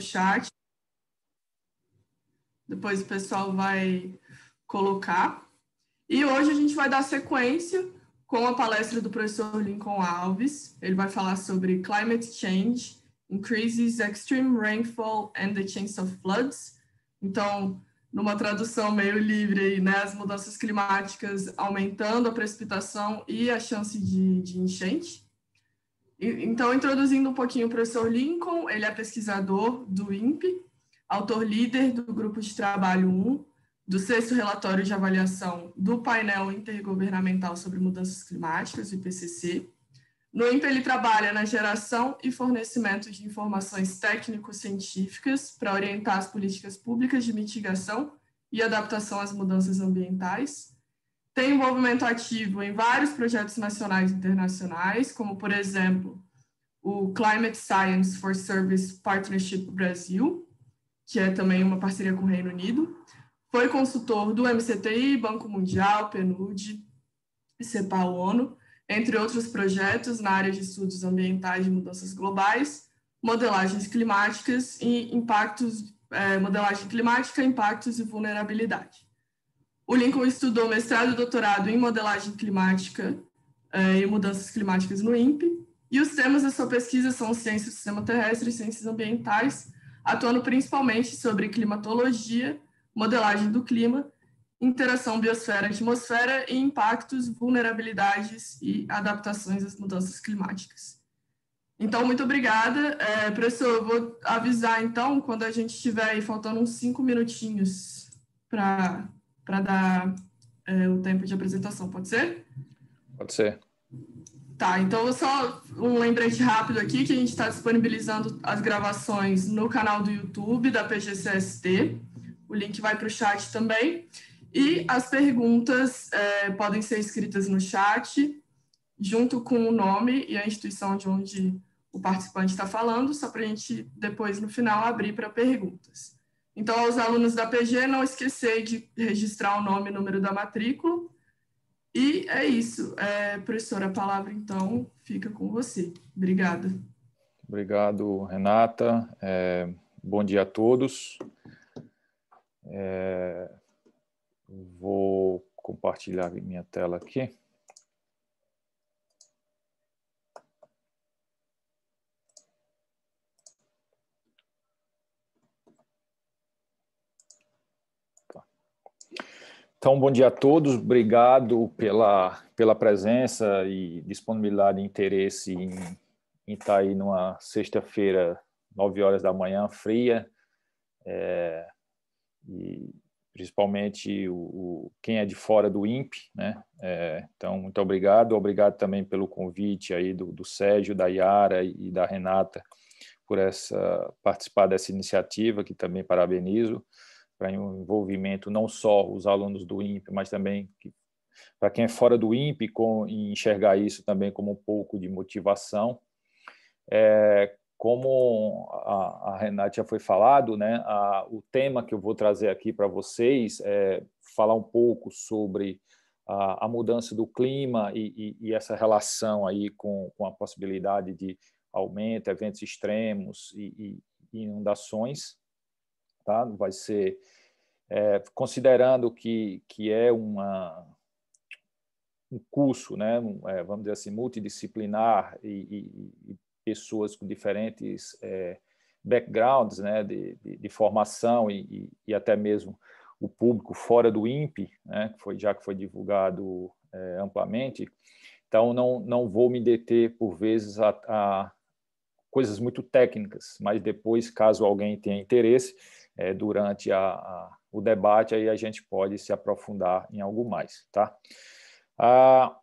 chat. Depois o pessoal vai colocar. E hoje a gente vai dar sequência com a palestra do professor Lincoln Alves. Ele vai falar sobre climate change, increases extreme rainfall and the chance of floods. Então, numa tradução meio livre aí, né, as mudanças climáticas aumentando a precipitação e a chance de, de enchente. Então, introduzindo um pouquinho o professor Lincoln, ele é pesquisador do INPE, autor líder do Grupo de Trabalho 1, do sexto relatório de avaliação do painel intergovernamental sobre mudanças climáticas, o IPCC. No INPE, ele trabalha na geração e fornecimento de informações técnico-científicas para orientar as políticas públicas de mitigação e adaptação às mudanças ambientais tem envolvimento ativo em vários projetos nacionais e internacionais, como, por exemplo, o Climate Science for Service Partnership Brasil, que é também uma parceria com o Reino Unido. Foi consultor do MCTI, Banco Mundial, PNUD, CEPAL ONU, entre outros projetos na área de estudos ambientais de mudanças globais, modelagens climáticas e impactos, eh, modelagem climática, impactos e vulnerabilidade. O Lincoln estudou mestrado e doutorado em modelagem climática eh, e mudanças climáticas no INPE, e os temas da sua pesquisa são ciências do sistema terrestre e ciências ambientais, atuando principalmente sobre climatologia, modelagem do clima, interação biosfera-atmosfera e impactos, vulnerabilidades e adaptações às mudanças climáticas. Então, muito obrigada. É, professor, eu vou avisar, então, quando a gente estiver faltando uns cinco minutinhos para para dar é, o tempo de apresentação, pode ser? Pode ser. Tá, então só um lembrete rápido aqui que a gente está disponibilizando as gravações no canal do YouTube da PGCST. O link vai para o chat também. E as perguntas é, podem ser escritas no chat, junto com o nome e a instituição de onde o participante está falando, só para a gente depois, no final, abrir para perguntas. Então, aos alunos da PG, não esquecer de registrar o nome e número da matrícula. E é isso. É, professora, a palavra, então, fica com você. Obrigada. Obrigado, Renata. É, bom dia a todos. É, vou compartilhar minha tela aqui. Então, bom dia a todos. Obrigado pela, pela presença e disponibilidade e interesse em, em estar aí numa sexta-feira, nove horas da manhã, fria. É, e principalmente o, o, quem é de fora do INPE. Né? É, então, muito obrigado. Obrigado também pelo convite aí do, do Sérgio, da Yara e da Renata por essa participar dessa iniciativa, que também parabenizo para envolvimento não só os alunos do INPE, mas também que, para quem é fora do INPE, com, enxergar isso também como um pouco de motivação. É, como a, a Renata já foi falado, né, a, o tema que eu vou trazer aqui para vocês é falar um pouco sobre a, a mudança do clima e, e, e essa relação aí com, com, a possibilidade de aumento, eventos extremos e, e inundações tá? Vai ser é, considerando que que é uma um curso, né? É, vamos dizer assim, multidisciplinar e, e, e pessoas com diferentes é, backgrounds, né? De, de, de formação e, e, até mesmo o público fora do INPE, né? Que foi já que foi divulgado é, amplamente. Então, não, não vou me deter, por vezes, a, a coisas muito técnicas, mas depois, caso alguém tenha interesse, é, durante a, a, o debate, aí a gente pode se aprofundar em algo mais. Tá? Ah,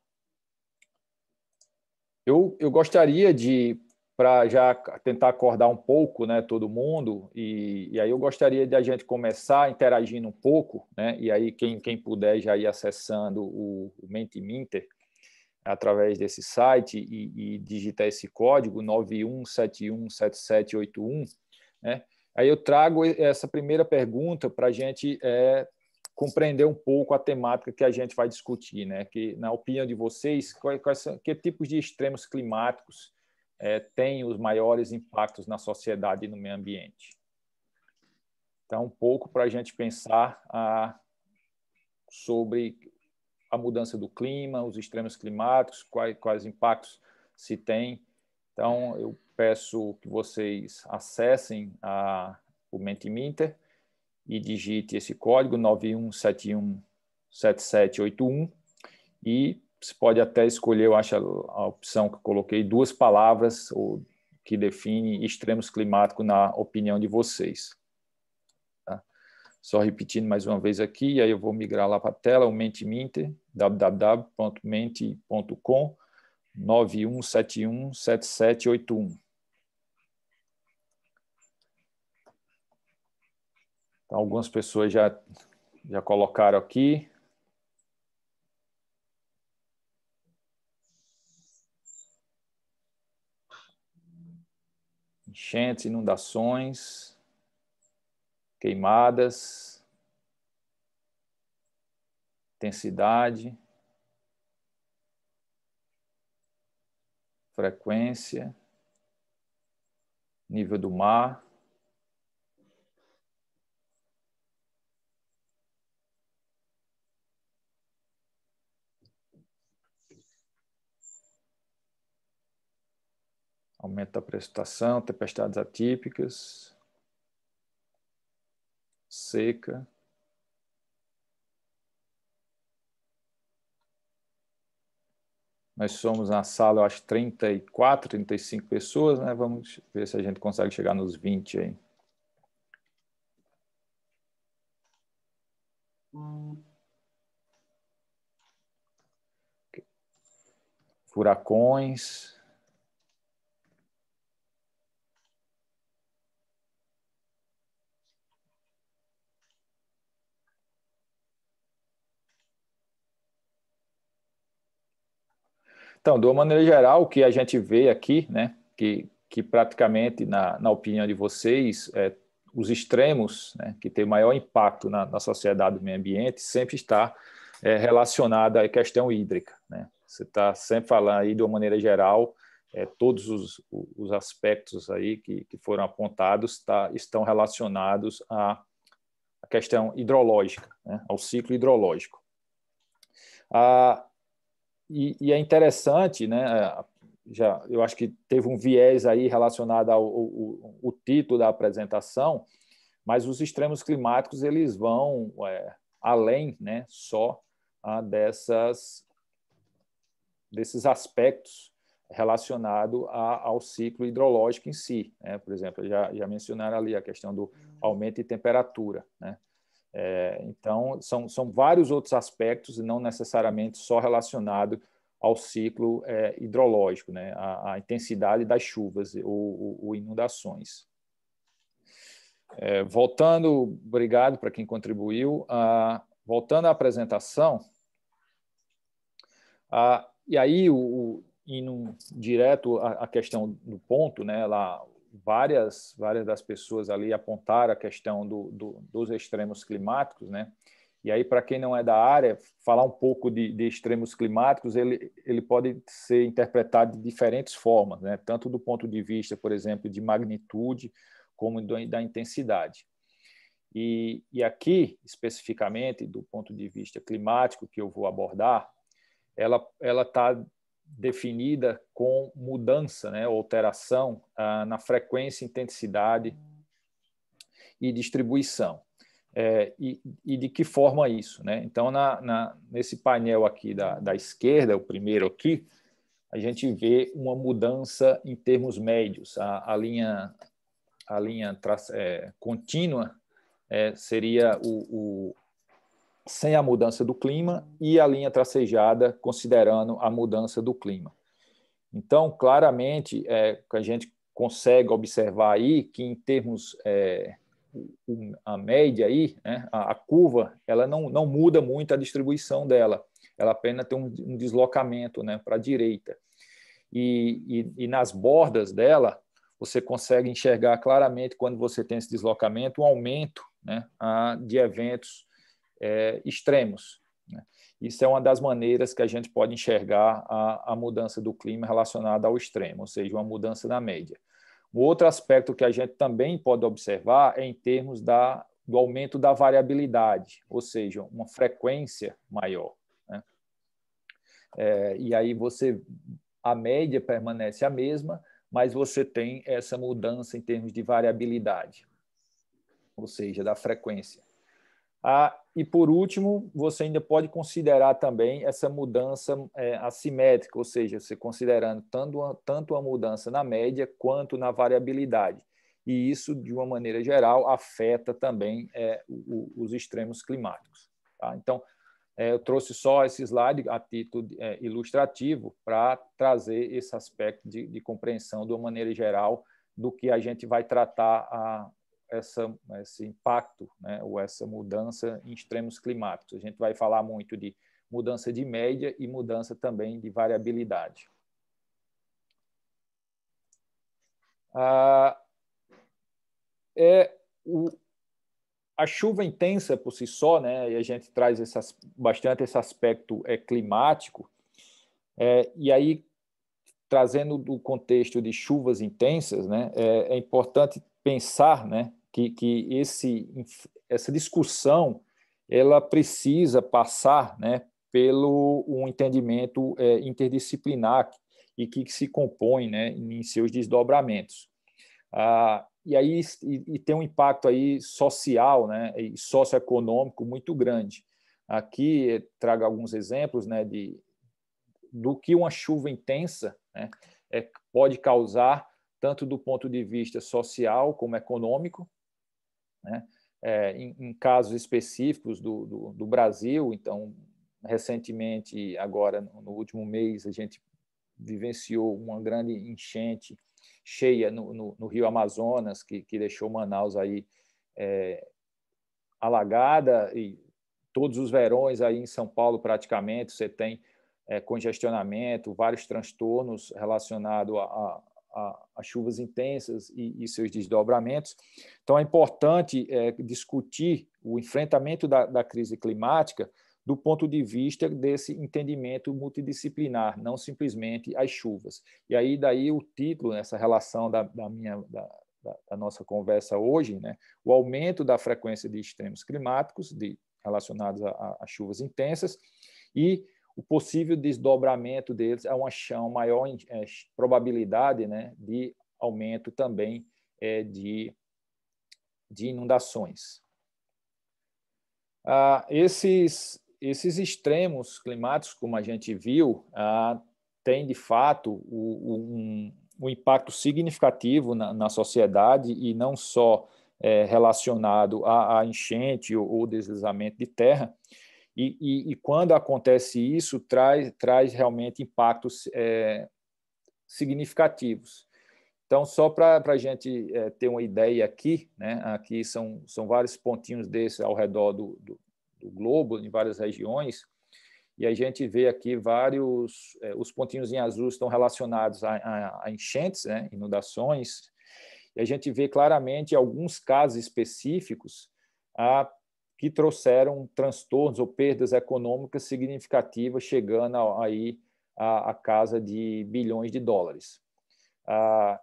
eu, eu gostaria de, para já tentar acordar um pouco né, todo mundo, e, e aí eu gostaria de a gente começar interagindo um pouco, né, e aí quem, quem puder já ir acessando o, o Mentimeter através desse site e, e digitar esse código 91717781, né, Aí eu trago essa primeira pergunta para a gente é, compreender um pouco a temática que a gente vai discutir, né? Que na opinião de vocês, quais, são, que tipos de extremos climáticos é, têm os maiores impactos na sociedade e no meio ambiente? Então, um pouco para a gente pensar a, sobre a mudança do clima, os extremos climáticos, quais, quais impactos se tem. Então, eu peço que vocês acessem a, o Mentimeter e digite esse código 91717781 e você pode até escolher, eu acho a, a opção que eu coloquei, duas palavras ou, que define extremos climáticos na opinião de vocês. Tá? Só repetindo mais uma vez aqui, e aí eu vou migrar lá para a tela, o Mentimeter, www.mente.com 91717781. Então, algumas pessoas já, já colocaram aqui. Enchentes, inundações, queimadas, intensidade, frequência, nível do mar. aumento da precipitação, tempestades atípicas, seca. Nós somos na sala, eu acho, 34, 35 pessoas, né? Vamos ver se a gente consegue chegar nos 20 aí. Furacões. Então, de uma maneira geral, o que a gente vê aqui, né, que, que praticamente, na, na opinião de vocês, é, os extremos né, que têm maior impacto na, na sociedade do meio ambiente sempre está é, relacionada à questão hídrica. Né? Você está sempre falando aí, de uma maneira geral, é, todos os, os, aspectos aí que, que foram apontados tá, estão relacionados à, à questão hidrológica, né? ao ciclo hidrológico. A, ah, e, e, é interessante, né? É, já, eu acho que teve um viés aí relacionado ao, ao, ao título da apresentação, mas os extremos climáticos eles vão é, além, né? Só ah, dessas desses aspectos relacionados ao ciclo hidrológico em si. Né? Por exemplo, já, já mencionaram ali a questão do uhum. aumento de temperatura. Né? É, então, são, são vários outros aspectos, e não necessariamente só relacionado ao ciclo é, hidrológico, né? A, a, intensidade das chuvas ou, ou inundações. É, voltando, obrigado para quem contribuiu. a ah, voltando à apresentação, ah, e aí, o, o, indo direto à, à questão do ponto, né, lá, várias, várias das pessoas ali apontaram a questão do, do, dos extremos climáticos, né? E aí, para quem não é da área, falar um pouco de, de, extremos climáticos, ele, ele pode ser interpretado de diferentes formas, né? tanto do ponto de vista, por exemplo, de magnitude, como do, da intensidade. E, e aqui, especificamente, do ponto de vista climático que eu vou abordar, ela está definida com mudança, né, alteração ah, na frequência, intensidade e distribuição. É, e, e, de que forma isso? Né? Então, na, na, nesse painel aqui da, da esquerda, o primeiro aqui, a gente vê uma mudança em termos médios. A, a linha, a linha é, contínua é, seria o, o, sem a mudança do clima e a linha tracejada considerando a mudança do clima. Então, claramente, é, a gente consegue observar aí que em termos é, a média aí, né, a, a, curva, ela não, não muda muito a distribuição dela, ela apenas tem um, um deslocamento né, para a direita. E, e, e nas bordas dela, você consegue enxergar claramente, quando você tem esse deslocamento, um aumento né, de eventos é, extremos. Né? Isso é uma das maneiras que a gente pode enxergar a, a mudança do clima relacionada ao extremo, ou seja, uma mudança na média. Um outro aspecto que a gente também pode observar é em termos da, do aumento da variabilidade, ou seja, uma frequência maior. Né? É, e aí você a média permanece a mesma, mas você tem essa mudança em termos de variabilidade, ou seja, da frequência. E, por último, você ainda pode considerar também essa mudança é, assimétrica, ou seja, você considerando tanto a, tanto a mudança na média quanto na variabilidade. E isso, de uma maneira geral, afeta também é, o, os extremos climáticos. Tá? Então, é, eu trouxe só esse slide a título é, ilustrativo para trazer esse aspecto de, de compreensão, de uma maneira geral, do que a gente vai tratar a, essa, esse impacto né, ou essa mudança em extremos climáticos. A gente vai falar muito de mudança de média e mudança também de variabilidade. Ah, é o, a chuva intensa por si só, né, e a gente traz esse, bastante esse aspecto é, climático, é, e aí, trazendo do contexto de chuvas intensas, né, é, é importante pensar né, que, que esse, essa discussão ela precisa passar né, pelo um entendimento é, interdisciplinar e que, que, se compõe né, em seus desdobramentos. Ah, e aí e, e, tem um impacto aí social né, e socioeconômico muito grande. Aqui eh, trago alguns exemplos né, de, do que uma chuva intensa né, é, pode causar tanto do ponto de vista social como econômico. Né? É, em, em, casos específicos do, do, do, Brasil, então, recentemente, agora no último mês, a gente vivenciou uma grande enchente cheia no, no, no Rio Amazonas, que, que deixou Manaus aí é, alagada e todos os verões aí em São Paulo praticamente você tem é, congestionamento, vários transtornos relacionados a, a, as chuvas intensas e, e, seus desdobramentos. Então, é importante é, discutir o enfrentamento da, da crise climática do ponto de vista desse entendimento multidisciplinar, não simplesmente as chuvas. E aí, daí o título, nessa né, relação da, da minha, da, da, nossa conversa hoje, né? o aumento da frequência de extremos climáticos de, relacionados a, a, chuvas intensas e o possível desdobramento deles é uma, uma maior é, probabilidade né, de aumento também é, de, de inundações. Ah, esses, esses extremos climáticos, como a gente viu, ah, têm de fato um, um impacto significativo na, na, sociedade e não só é, relacionado à, enchente ou, ou deslizamento de terra, e, e, e, quando acontece isso, traz, traz realmente impactos é, significativos. Então, só para a gente é, ter uma ideia aqui, né, aqui são, são vários pontinhos desses ao redor do, do, do globo, em várias regiões, e a gente vê aqui vários, é, os pontinhos em azul estão relacionados a, a, a enchentes, né, inundações, e a gente vê claramente alguns casos específicos a que trouxeram transtornos ou perdas econômicas significativas, chegando aí à, casa de bilhões de dólares. Ah,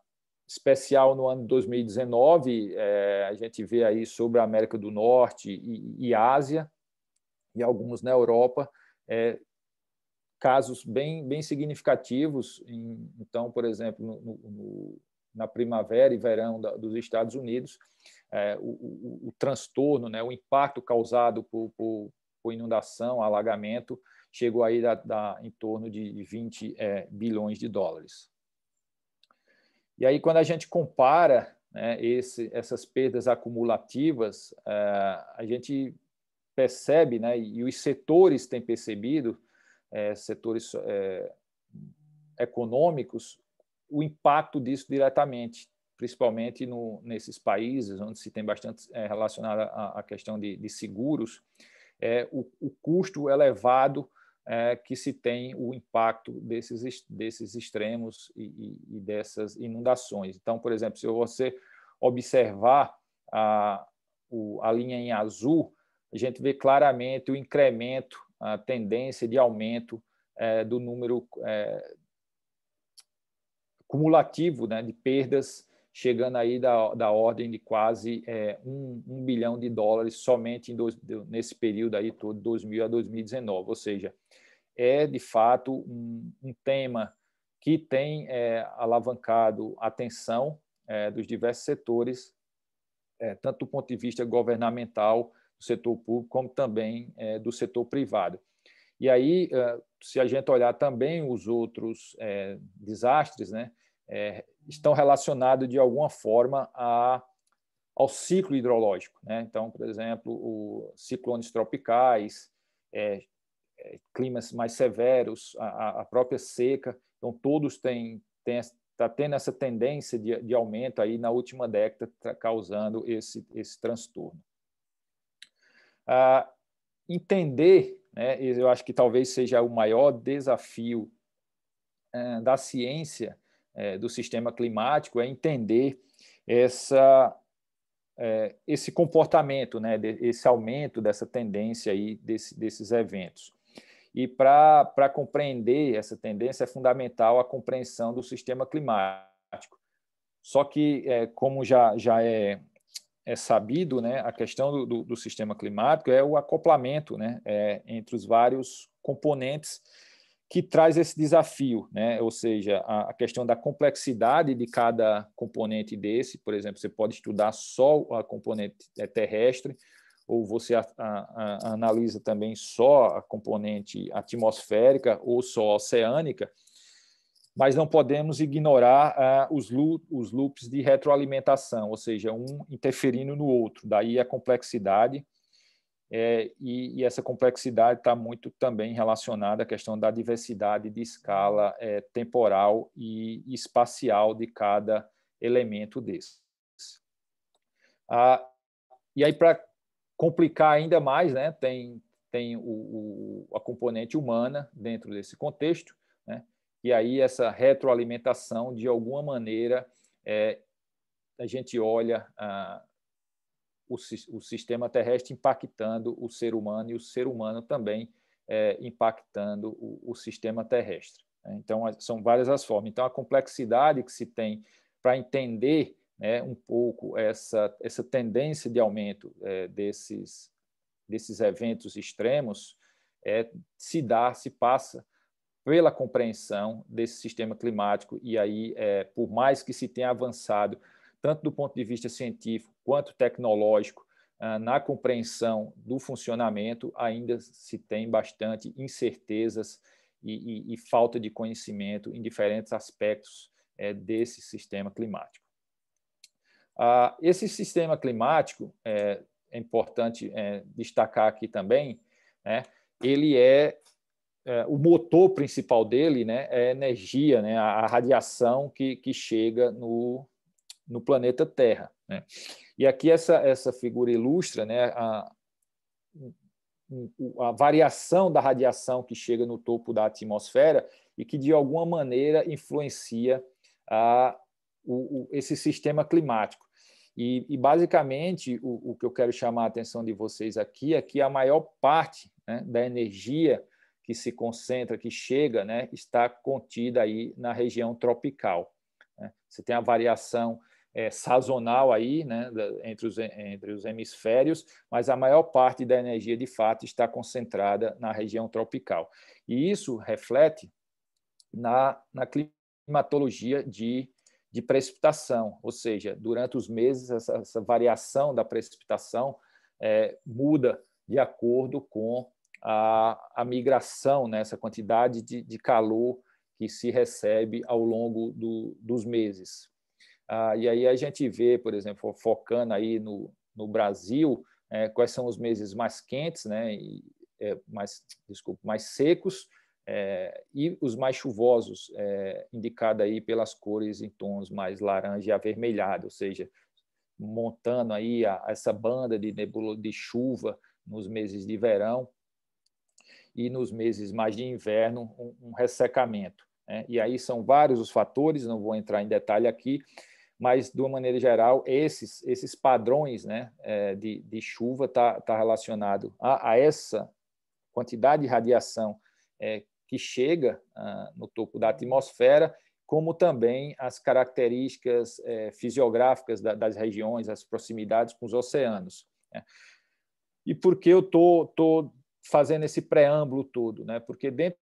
especial no ano de 2019, é, a gente vê aí sobre a América do Norte e, e Ásia, e alguns na Europa, é, casos bem, bem significativos. Em, então, por exemplo, no, no, na primavera e verão da, dos Estados Unidos, é, o, o, o, transtorno, né, o impacto causado por, por, por inundação, alagamento, chegou aí da, da, em torno de 20 é, bilhões de dólares. E aí, quando a gente compara né, esse, essas perdas acumulativas, é, a gente percebe, né, e os setores têm percebido, é, setores é, econômicos, o impacto disso diretamente principalmente no, nesses países onde se tem bastante é, relacionado à, questão de, de seguros, é, o, o, custo elevado é, que se tem o impacto desses, desses extremos e, e, e, dessas inundações. Então, por exemplo, se você observar a, o, a linha em azul, a gente vê claramente o incremento, a tendência de aumento é, do número é, cumulativo né, de perdas chegando aí da, da ordem de quase é, um, um, bilhão de dólares somente dois, nesse período aí todo, 2000 a 2019. Ou seja, é de fato um, um tema que tem é, alavancado a atenção é, dos diversos setores, é, tanto do ponto de vista governamental, do setor público, como também é, do setor privado. E aí, é, se a gente olhar também os outros desastres, né, é, estão relacionados de alguma forma a, ao ciclo hidrológico. Né? Então, por exemplo, o, ciclones tropicais, é, é, climas mais severos, a, a, própria seca, então todos têm, têm está tendo essa tendência de, de, aumento aí na última década, tá causando esse, esse transtorno. Ah, entender, né, eu acho que talvez seja o maior desafio eh, da ciência, é, do sistema climático é entender essa, é, esse comportamento, né, esse aumento dessa tendência aí desse, desses eventos. E para compreender essa tendência é fundamental a compreensão do sistema climático. Só que, é, como já, já é, é sabido, né, a questão do, do, do sistema climático é o acoplamento né, é, entre os vários componentes que traz esse desafio, né? ou seja, a, questão da complexidade de cada componente desse. Por exemplo, você pode estudar só a componente é, terrestre, ou você a, a, a analisa também só a componente atmosférica ou só oceânica, mas não podemos ignorar os, loop, os loops de retroalimentação, ou seja, um interferindo no outro. Daí a complexidade é, e, e, essa complexidade está muito também relacionada à questão da diversidade de escala é, temporal e espacial de cada elemento desses. Ah, e aí, para complicar ainda mais, né, tem, tem o, o, a componente humana dentro desse contexto, né, e aí essa retroalimentação, de alguma maneira, é, a gente olha. Ah, o, o sistema terrestre impactando o ser humano e o ser humano também é, impactando o, o, sistema terrestre. Né? Então, são várias as formas. Então, a complexidade que se tem para entender né, um pouco essa, essa tendência de aumento é, desses, desses eventos extremos é, se dá, se passa pela compreensão desse sistema climático. E aí, é, por mais que se tenha avançado tanto do ponto de vista científico quanto tecnológico, ah, na compreensão do funcionamento, ainda se tem bastante incertezas e, e, e falta de conhecimento em diferentes aspectos é, desse sistema climático. Ah, esse sistema climático, é, é importante é, destacar aqui também, né, ele é, o motor principal dele né, é a energia, né, a, a radiação que, que chega no, no planeta Terra. Né? E aqui essa, essa figura ilustra né, a, a variação da radiação que chega no topo da atmosfera e que, de alguma maneira, influencia a, o, o, esse sistema climático. E, e basicamente, o, o, que eu quero chamar a atenção de vocês aqui é que a maior parte né, da energia que se concentra, que chega, né, está contida aí na região tropical. Né? Você tem a variação é, sazonal aí, né, entre, os, entre os hemisférios, mas a maior parte da energia de fato está concentrada na região tropical. E isso reflete na, na climatologia de, de precipitação, ou seja, durante os meses, essa, essa variação da precipitação é, muda de acordo com a, a migração, né, essa quantidade de, de calor que se recebe ao longo do, dos meses. Ah, e aí a gente vê, por exemplo, focando aí no, no Brasil, é, quais são os meses mais quentes, né, e, é, mais, desculpa, mais secos, é, e os mais chuvosos, é, indicado aí pelas cores em tons mais laranja e avermelhado, ou seja, montando aí a, essa banda de nebula de chuva nos meses de verão e nos meses mais de inverno um, um ressecamento. Né? E aí são vários os fatores, não vou entrar em detalhe aqui, mas de uma maneira geral esses esses padrões né, é, de, de chuva tá tá relacionado a, a, essa quantidade de radiação é, que chega ah, no topo da atmosfera, como também as características é, fisiográficas da, das regiões, as proximidades com os oceanos. Né? E por que eu tô, tô fazendo esse preâmbulo todo, né? Porque dentro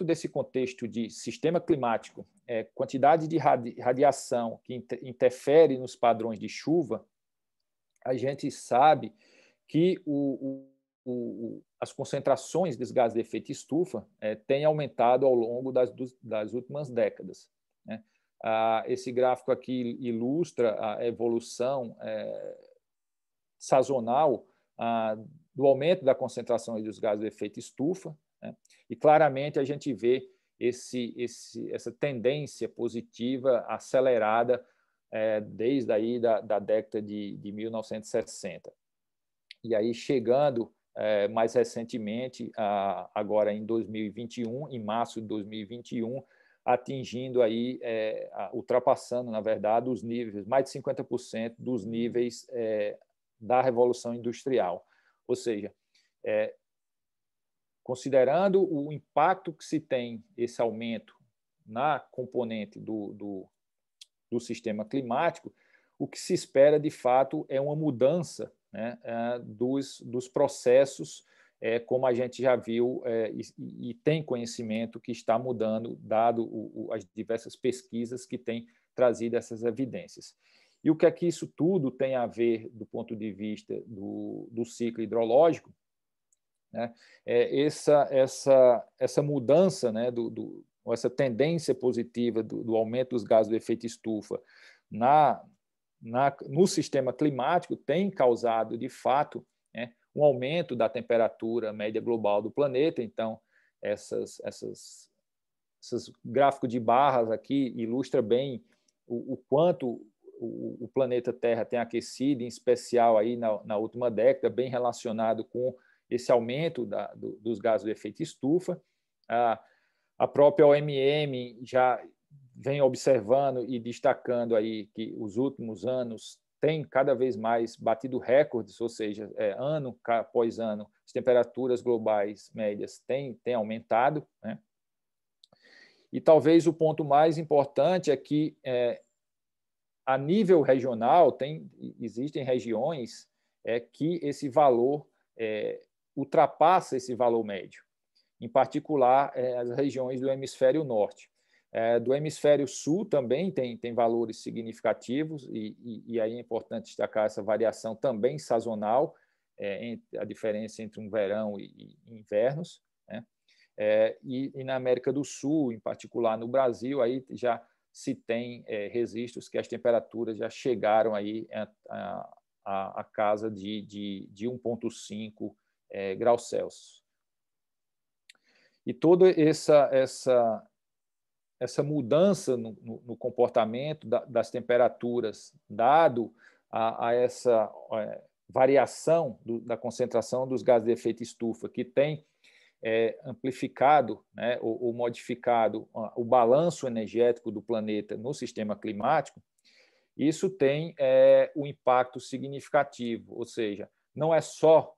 desse contexto de sistema climático, é, quantidade de radiação que interfere nos padrões de chuva, a gente sabe que o, o, o, as concentrações dos gases de efeito estufa é, têm aumentado ao longo das, das últimas décadas. Né? Ah, esse gráfico aqui ilustra a evolução é, sazonal ah, do aumento da concentração dos gases de efeito estufa né? E claramente a gente vê esse, esse, essa tendência positiva acelerada é, desde aí da, da década de, de, 1960. E aí chegando é, mais recentemente, a, agora em 2021, em março de 2021, atingindo aí, é, ultrapassando, na verdade, os níveis, mais de 50% dos níveis é, da Revolução Industrial. Ou seja, é, Considerando o impacto que se tem esse aumento na componente do, do, do sistema climático, o que se espera de fato é uma mudança né, é, dos, dos processos, é, como a gente já viu é, e, e, tem conhecimento que está mudando, dado o, o, as diversas pesquisas que têm trazido essas evidências. E o que é que isso tudo tem a ver do ponto de vista do, do ciclo hidrológico? Né? É essa, essa, essa mudança, né, do, do essa tendência positiva do, do, aumento dos gases do efeito estufa na, na, no sistema climático tem causado, de fato, né, um aumento da temperatura média global do planeta. Então, essas, essas, esses gráficos de barras aqui ilustra bem o, o quanto o, planeta Terra tem aquecido, em especial aí na, na última década, bem relacionado com esse aumento da, do, dos gases do efeito estufa. A, a própria OMM já vem observando e destacando aí que os últimos anos tem cada vez mais batido recordes, ou seja, é, ano após ano, as temperaturas globais médias têm, têm aumentado. Né? E talvez o ponto mais importante é que, é, a nível regional, tem, existem regiões é, que esse valor é, ultrapassa esse valor médio, em particular é, as regiões do hemisfério norte. É, do hemisfério sul também tem, tem valores significativos, e, e, e aí é importante destacar essa variação também sazonal, é, a diferença entre um verão e, e invernos. Né? É, e, e, na América do Sul, em particular no Brasil, aí já se tem é, registros que as temperaturas já chegaram aí a, a, a casa de, de, de 1,5 é, graus Celsius. E toda essa, essa, essa mudança no, no, no comportamento da, das temperaturas, dado a, a essa é, variação do, da concentração dos gases de efeito estufa, que tem é, amplificado né, ou, ou, modificado o balanço energético do planeta no sistema climático, isso tem o é, um impacto significativo, ou seja, não é só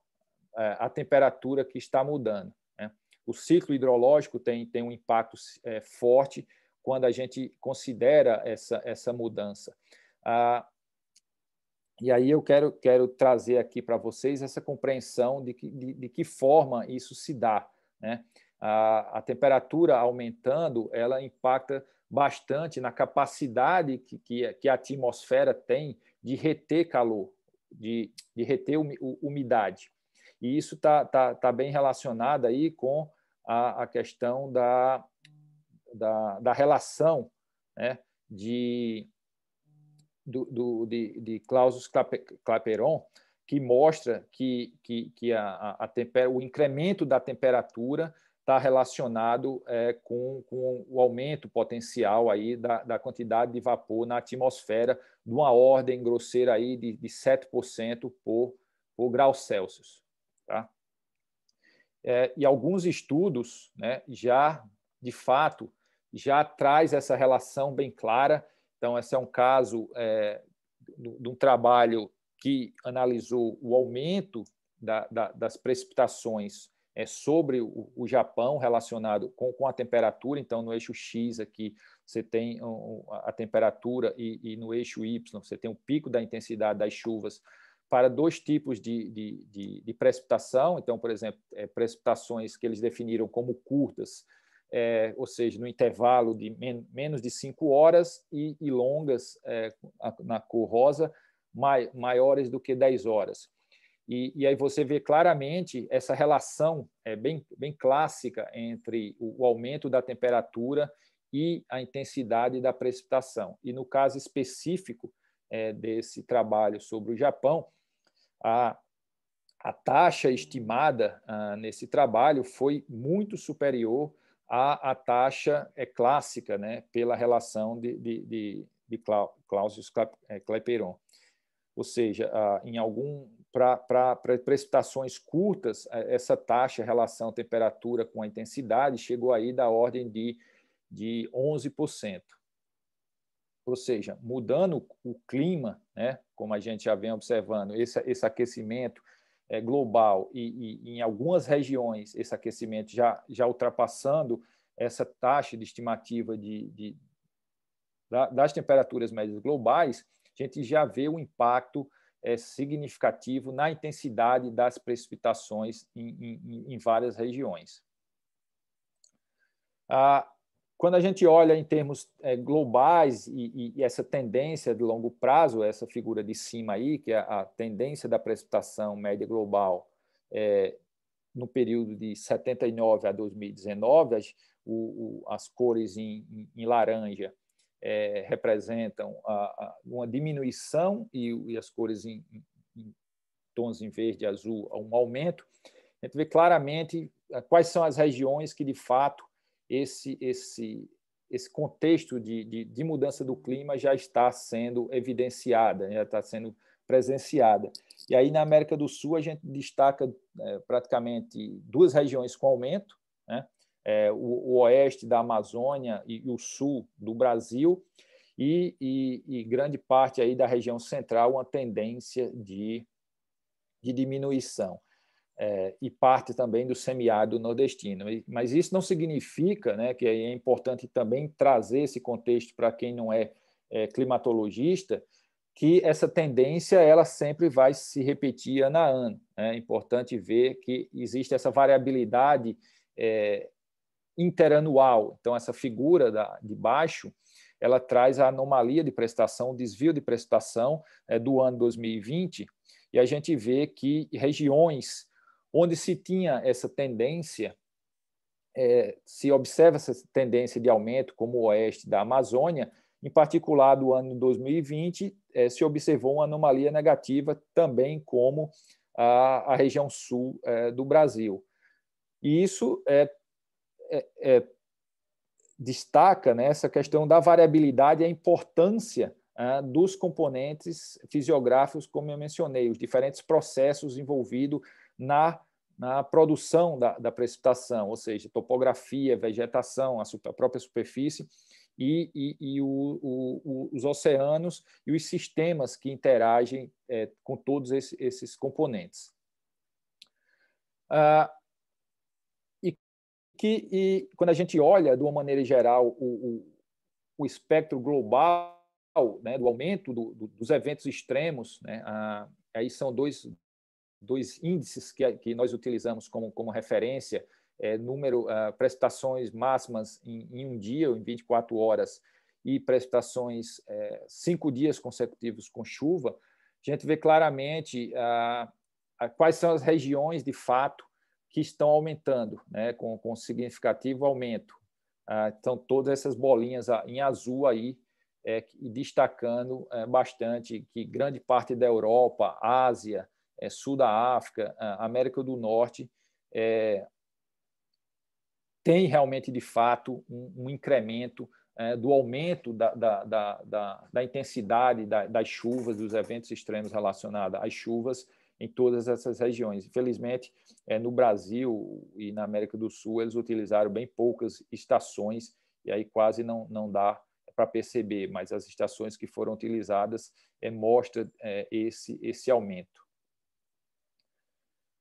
é, a temperatura que está mudando. Né? O ciclo hidrológico tem, tem um impacto é, forte quando a gente considera essa, essa mudança. Ah, e aí eu quero, quero trazer aqui para vocês essa compreensão de que, de, de que forma isso se dá. Né? A, a, temperatura aumentando, ela impacta bastante na capacidade que, que, que a atmosfera tem de reter calor, de, de reter umidade. E isso está tá, tá bem relacionado aí com a, a questão da, da, da relação né, de, do, do, de, de Clausus Clapeyron, que mostra que, que, que a, a o incremento da temperatura está relacionado é, com, com o aumento potencial aí da, da quantidade de vapor na atmosfera, de uma ordem grosseira aí de, de 7% por, por grau Celsius. Tá? É, e alguns estudos né, já, de fato, já traz essa relação bem clara. Então, esse é um caso é, de um trabalho que analisou o aumento da, da, das precipitações é, sobre o, o, Japão relacionado com, com, a temperatura. Então, no eixo X aqui você tem a temperatura e, e no eixo Y você tem o pico da intensidade das chuvas para dois tipos de, de, de, de precipitação. Então, por exemplo, é, precipitações que eles definiram como curtas, é, ou seja, no intervalo de men menos de cinco horas e, e longas é, na cor rosa, mai maiores do que 10 horas. E, e, aí você vê claramente essa relação é, bem, bem clássica entre o, o aumento da temperatura e a intensidade da precipitação. E no caso específico é, desse trabalho sobre o Japão, a, a taxa estimada ah, nesse trabalho foi muito superior à, à taxa é, clássica né, pela relação de, de, de, de Clausius Clapeyron. Eh, Ou seja, ah, em algum para precipitações curtas, eh, essa taxa relação temperatura com a intensidade chegou aí da ordem de, de 11% ou seja, mudando o clima, né, como a gente já vem observando, esse, esse aquecimento é, global e, e, em algumas regiões esse aquecimento já, já ultrapassando essa taxa de estimativa de, de da, das temperaturas médias globais, a gente já vê o impacto é, significativo na intensidade das precipitações em, em, em várias regiões. Ah, quando a gente olha em termos é, globais e, e, essa tendência de longo prazo, essa figura de cima aí, que é a tendência da precipitação média global é, no período de 79 a 2019, as, o, o, as cores em, em, em laranja é, representam a, a, uma diminuição e, e as cores em, em tons em verde e azul um aumento. A gente vê claramente é, quais são as regiões que, de fato, esse, esse, esse contexto de, de, de mudança do clima já está sendo evidenciada, né? já está sendo presenciada. E aí, na América do Sul, a gente destaca é, praticamente duas regiões com aumento, né? é, o, o, oeste da Amazônia e, e o sul do Brasil, e, e, e, grande parte aí da região central, uma tendência de, de diminuição é, e parte também do semiárido nordestino. Mas isso não significa né, que é importante também trazer esse contexto para quem não é, é, climatologista, que essa tendência ela sempre vai se repetir ano a ano. Né? É importante ver que existe essa variabilidade é, interanual. Então, essa figura da, de baixo ela traz a anomalia de prestação, o desvio de prestação é, do ano 2020, e a gente vê que regiões onde se tinha essa tendência, é, se observa essa tendência de aumento como o oeste da Amazônia, em particular do ano 2020, é, se observou uma anomalia negativa também como a, a região sul é, do Brasil. E isso é, é, é destaca né, essa questão da variabilidade e a importância é, dos componentes fisiográficos, como eu mencionei, os diferentes processos envolvidos na, na produção da, da precipitação, ou seja, topografia, vegetação, a, super, a própria superfície e, e, e o, o, os oceanos e os sistemas que interagem é, com todos esses, esses componentes. Ah, e, que, e quando a gente olha de uma maneira geral o, o espectro global né, do aumento do, do, dos eventos extremos, né, ah, aí são dois, dois índices que, que nós utilizamos como, como referência, é, número, uh, prestações máximas em, em, um dia, ou em 24 horas, e prestações é, cinco dias consecutivos com chuva, a gente vê claramente uh, quais são as regiões de fato que estão aumentando, né, com, com significativo aumento. Uh, então, todas essas bolinhas em azul aí, é, destacando é, bastante que grande parte da Europa, Ásia, é, sul da África, América do Norte, é, tem realmente, de fato, um, um incremento é, do aumento da, da, da, da intensidade das chuvas, dos eventos extremos relacionados às chuvas em todas essas regiões. Infelizmente, é, no Brasil e na América do Sul, eles utilizaram bem poucas estações, e aí quase não, não dá para perceber, mas as estações que foram utilizadas é, mostra é, esse, esse aumento.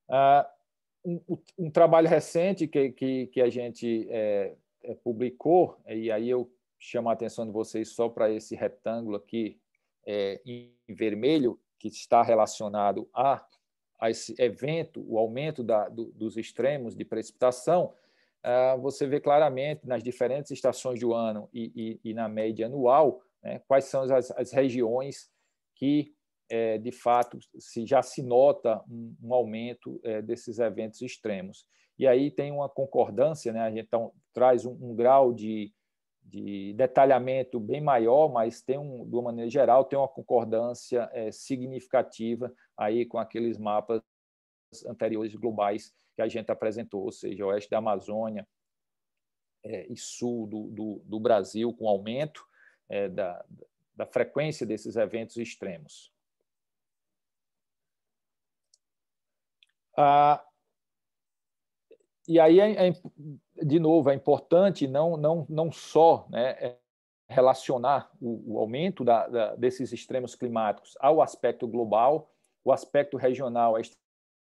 Ah, um, um, trabalho recente que, que, que a gente é, é, publicou, e aí eu chamo a atenção de vocês só para esse retângulo aqui é, em vermelho, que está relacionado a, a esse evento, o aumento da, do, dos extremos de precipitação, ah, você vê claramente nas diferentes estações do ano e, e, e na média anual né, quais são as, as regiões que é, de fato, se já se nota um, um aumento é, desses eventos extremos. E aí tem uma concordância, né? a gente então, traz um, um grau de, de, detalhamento bem maior, mas tem, um, de uma maneira geral, tem uma concordância é, significativa aí com aqueles mapas anteriores globais que a gente apresentou, ou seja, oeste da Amazônia é, e sul do, do, do, Brasil, com aumento é, da, da frequência desses eventos extremos. Ah, e aí, é, é, de novo, é importante não, não, não só né, é, relacionar o, o aumento da, da, desses extremos climáticos ao aspecto global, o aspecto regional é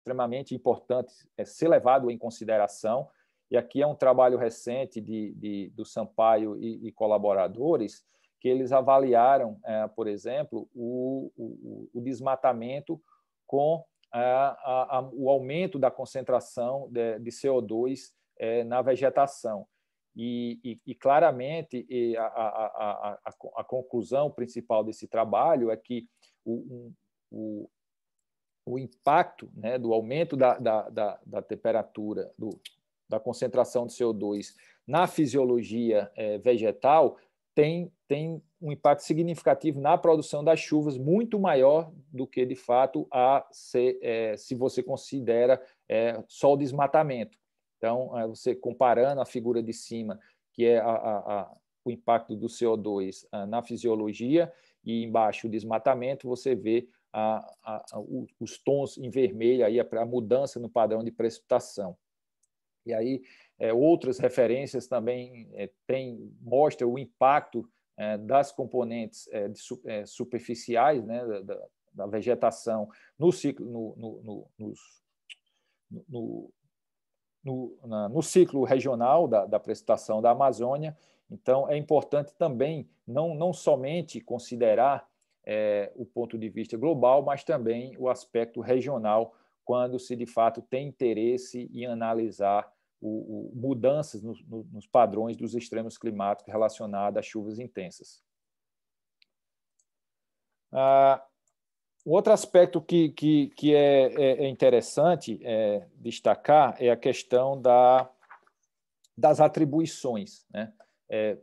extremamente importante é ser levado em consideração. E aqui é um trabalho recente de, de do Sampaio e, e, colaboradores, que eles avaliaram, é, por exemplo, o, o, o desmatamento com a, a, o aumento da concentração de, de CO2 é, na vegetação. E, e, e claramente e a, a, conclusão principal desse trabalho é que o, o, o impacto né, do aumento da, da, da, da temperatura, do, da concentração de CO2 na fisiologia é, vegetal tem, tem um impacto significativo na produção das chuvas, muito maior do que, de fato, a se, é, se você considera é, só o desmatamento. Então, é, você comparando a figura de cima, que é a, a, a, o impacto do CO2 é, na fisiologia, e embaixo o desmatamento, você vê os tons em vermelho, aí, a mudança no padrão de precipitação. E aí, é, outras referências também é, tem, mostra o impacto é, das componentes é, superficiais né, da, da, vegetação no ciclo, no, no, no, no no, na, no, ciclo regional da, da, precipitação da Amazônia. Então, é importante também não, não somente considerar é, o ponto de vista global, mas também o aspecto regional, quando se de fato tem interesse em analisar o, o, mudanças no, no, nos padrões dos extremos climáticos relacionados a chuvas intensas. Ah, outro aspecto que, que, que é, é, é, interessante é, destacar é a questão da, das atribuições. Né? É,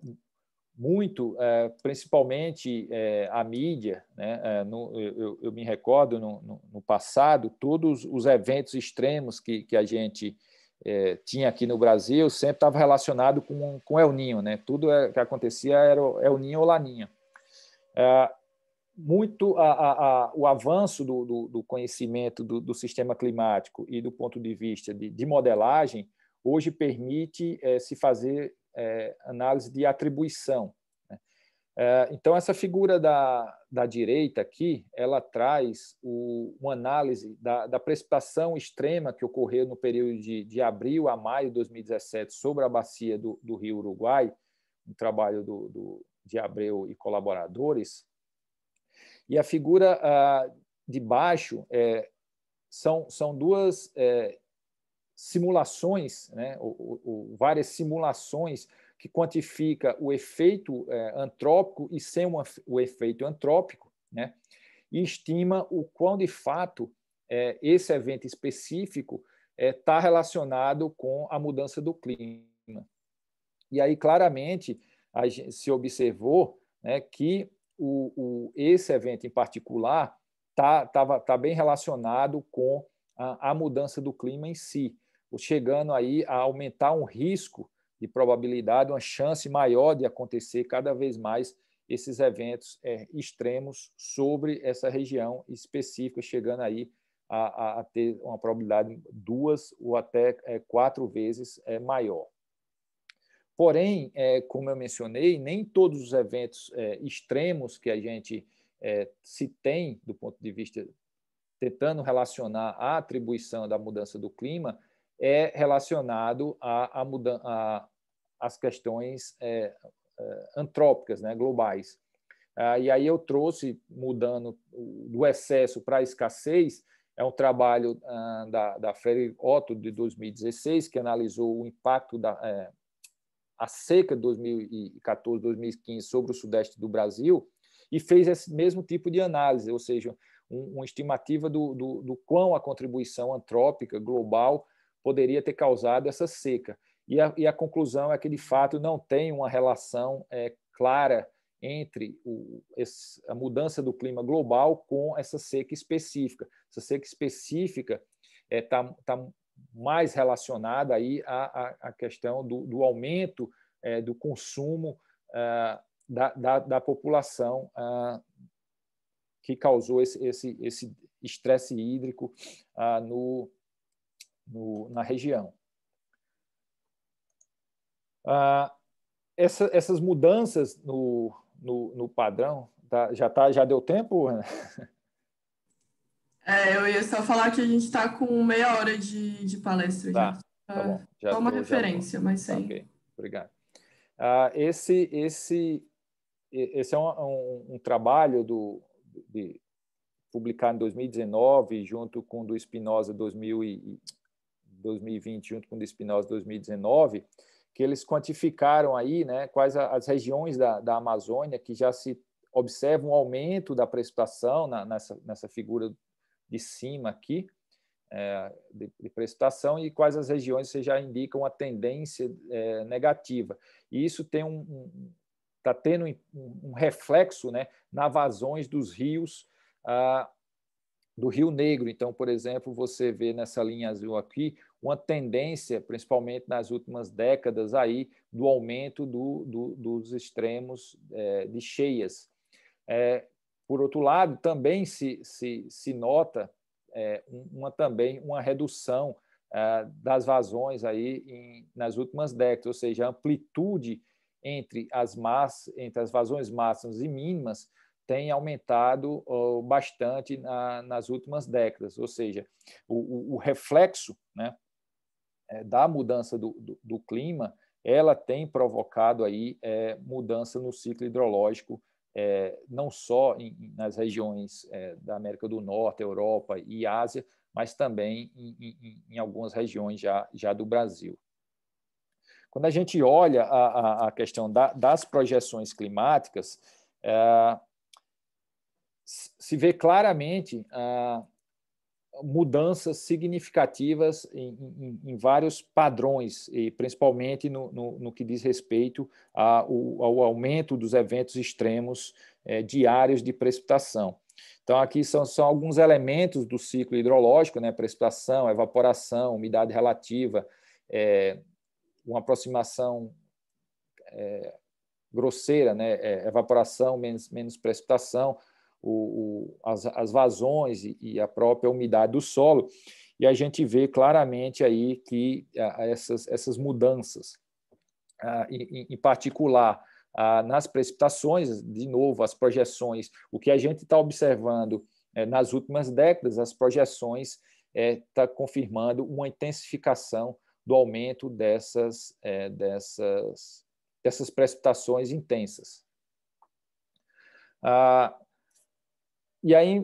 muito, é, principalmente é, a mídia, né? No, eu, eu, me recordo no, no, passado, todos os eventos extremos que, que a gente é, tinha aqui no Brasil sempre estava relacionado com, com El Ninho, né? Tudo é, que acontecia era El Ninho ou Laninha. É, muito a, a, a, o avanço do, do, do conhecimento do, do, sistema climático e do ponto de vista de, de modelagem hoje permite é, se fazer é, análise de atribuição. Né? É, então essa figura da, da direita aqui, ela traz o, uma análise da, da precipitação extrema que ocorreu no período de, de abril a maio de 2017 sobre a bacia do, do Rio Uruguai, um trabalho do, do, de Abreu e colaboradores. E a figura ah, de baixo é, são, são duas é, simulações, né, ou, ou, várias simulações que quantifica o efeito é, antrópico e sem uma, o efeito antrópico, né? e estima o quão de fato é, esse evento específico está é, tá relacionado com a mudança do clima. E aí, claramente, gente, se observou né, que o, o, esse evento em particular está tá, tá bem relacionado com a, a mudança do clima em si, chegando aí a aumentar um risco de probabilidade, uma chance maior de acontecer cada vez mais esses eventos é, extremos sobre essa região específica, chegando aí a, a, a ter uma probabilidade duas ou até é, quatro vezes é, maior. Porém, é, como eu mencionei, nem todos os eventos é, extremos que a gente é, se tem do ponto de vista tentando relacionar a atribuição da mudança do clima é relacionado a, a, a as questões é, é, antrópicas, né, globais. Ah, e aí eu trouxe, mudando do excesso para a escassez, é um trabalho ah, da, da Frederick Otto, de 2016, que analisou o impacto da é, a seca de 2014, 2015 sobre o sudeste do Brasil e fez esse mesmo tipo de análise, ou seja, um, uma estimativa do, do, do quão a contribuição antrópica global poderia ter causado essa seca. E a, e a conclusão é que, de fato, não tem uma relação é, clara entre o, esse, a mudança do clima global com essa seca específica. Essa seca específica está é, tá, tá mais relacionada aí à, à, à questão do, do aumento é, do consumo ah, da, da, da, população ah, que causou esse estresse esse, hídrico ah, no, no, na região. Ah, essa, essas mudanças no, no, no padrão, tá, já, tá, já deu tempo? É, eu ia só falar que a gente está com meia hora de, de palestra. Tá, gente. tá bom. Ah, só uma referência, mas sim. ok, obrigado. Ah, esse, esse, esse é um, um, um trabalho do, de, publicado em 2019, junto com o do Espinosa 2020 junto com o Despinosa 2019, que eles quantificaram aí né, quais as regiões da, da Amazônia que já se observa um aumento da precipitação na, nessa, nessa figura de cima aqui, é, de, de, precipitação, e quais as regiões que já indicam a tendência é, negativa. E isso tem um, um está tendo um, reflexo né, nas vazões dos rios ah, do Rio Negro. Então, por exemplo, você vê nessa linha azul aqui uma tendência, principalmente nas últimas décadas, aí, do aumento do, do, dos extremos é, de cheias. É, por outro lado, também se, se, se nota é, uma, também uma redução é, das vazões aí em, nas últimas décadas, ou seja, a amplitude entre as, massas, entre as vazões máximas e mínimas tem aumentado bastante nas últimas décadas, ou seja, o, reflexo né, eh, da mudança do, do, do, clima, ela tem provocado aí é, mudança no ciclo hidrológico, é, não só em, nas regiões é, da América do Norte, Europa e Ásia, mas também em, em, em algumas regiões já, já do Brasil. Quando a gente olha a, a, a questão da, das projeções climáticas, se vê claramente ah, mudanças significativas em, em, em, vários padrões, e principalmente no, no, no que diz respeito a, ao, ao, aumento dos eventos extremos é, diários de precipitação. Então, aqui são, são alguns elementos do ciclo hidrológico, né? precipitação, evaporação, umidade relativa, é, uma aproximação é, grosseira, né? É, evaporação menos, menos precipitação, o, o, as, as, vazões e, e, a própria umidade do solo, e a gente vê claramente aí que a, essas, essas mudanças, a, em, em particular, nas precipitações, de novo, as projeções, o que a gente está observando é, nas últimas décadas, as projeções estão é, tá confirmando uma intensificação do aumento dessas, é, dessas, dessas precipitações intensas. Ah, e aí,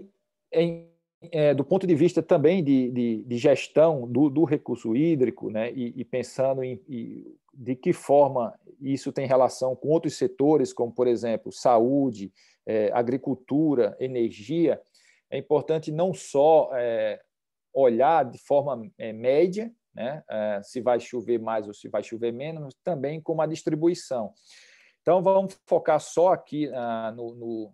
em, é, do ponto de vista também de, de, de gestão do, do, recurso hídrico, né, e, e pensando em e de que forma isso tem relação com outros setores, como, por exemplo, saúde, é, agricultura, energia, é importante não só é, olhar de forma é, média, né, é, se vai chover mais ou se vai chover menos, mas também como a distribuição. Então, vamos focar só aqui ah, no, no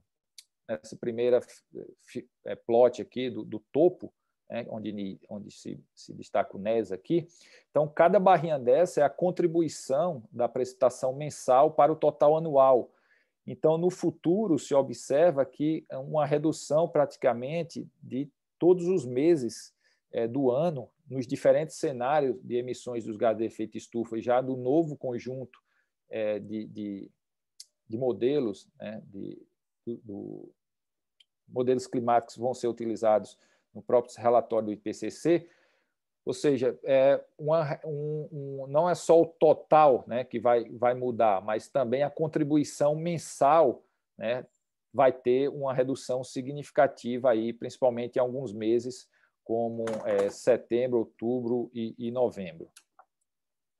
nessa primeira eh, eh, plot aqui do, do topo, né, onde, onde se, se, destaca o NES aqui. Então, cada barrinha dessa é a contribuição da prestação mensal para o total anual. Então, no futuro, se observa que é uma redução praticamente de todos os meses é, do ano, nos diferentes cenários de emissões dos gases de efeito estufa, já do novo conjunto é, de, de, de, modelos né, de, do, modelos climáticos vão ser utilizados no próprio relatório do IPCC, ou seja, é uma, um, um, não é só o total né, que vai, vai mudar, mas também a contribuição mensal né, vai ter uma redução significativa, aí, principalmente em alguns meses, como é, setembro, outubro e, e, novembro.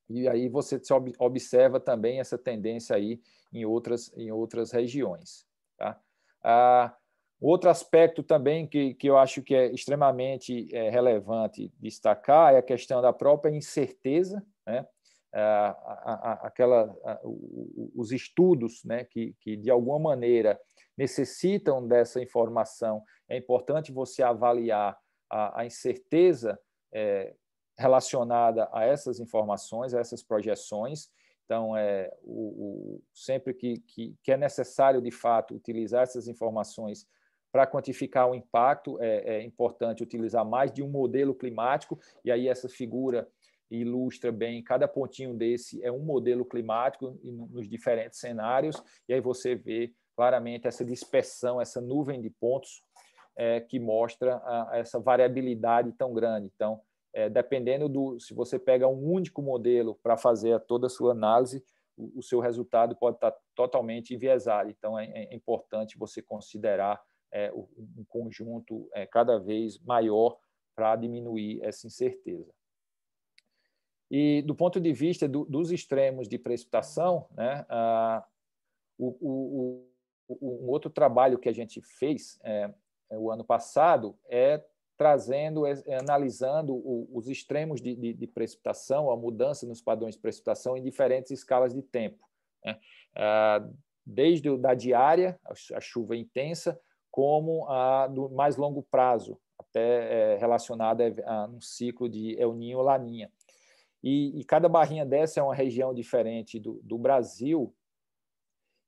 E aí você observa também essa tendência aí em outras, em outras regiões. Tá? Ah, Outro aspecto também que, que eu acho que é extremamente é, relevante destacar é a questão da própria incerteza, né? A, a, aquela, a, os estudos né, que, que, de alguma maneira, necessitam dessa informação. É importante você avaliar a, incerteza é, relacionada a essas informações, a essas projeções. Então, é, o, o sempre que, que, que é necessário, de fato, utilizar essas informações para quantificar o impacto, é, é importante utilizar mais de um modelo climático, e aí essa figura ilustra bem cada pontinho desse é um modelo climático nos diferentes cenários e aí você vê claramente essa dispersão essa nuvem de pontos é, que mostra a, essa variabilidade tão grande então é, dependendo do se você pega um único modelo para fazer toda a sua análise o, o, seu resultado pode estar tá totalmente enviesado então é, é importante você considerar é, um conjunto é, cada vez maior para diminuir essa incerteza. E do ponto de vista do, dos extremos de precipitação, né, ah, o, o, o, um outro trabalho que a gente fez é, é o ano passado é trazendo, é, é, analisando os extremos de, de, de, precipitação, a mudança nos padrões de precipitação em diferentes escalas de tempo. Né? Ah, desde a diária, a chuva intensa, como a do mais longo prazo, até é, relacionada a, um ciclo de El Ninho Laninha. E, e, cada barrinha dessa é uma região diferente do, do Brasil,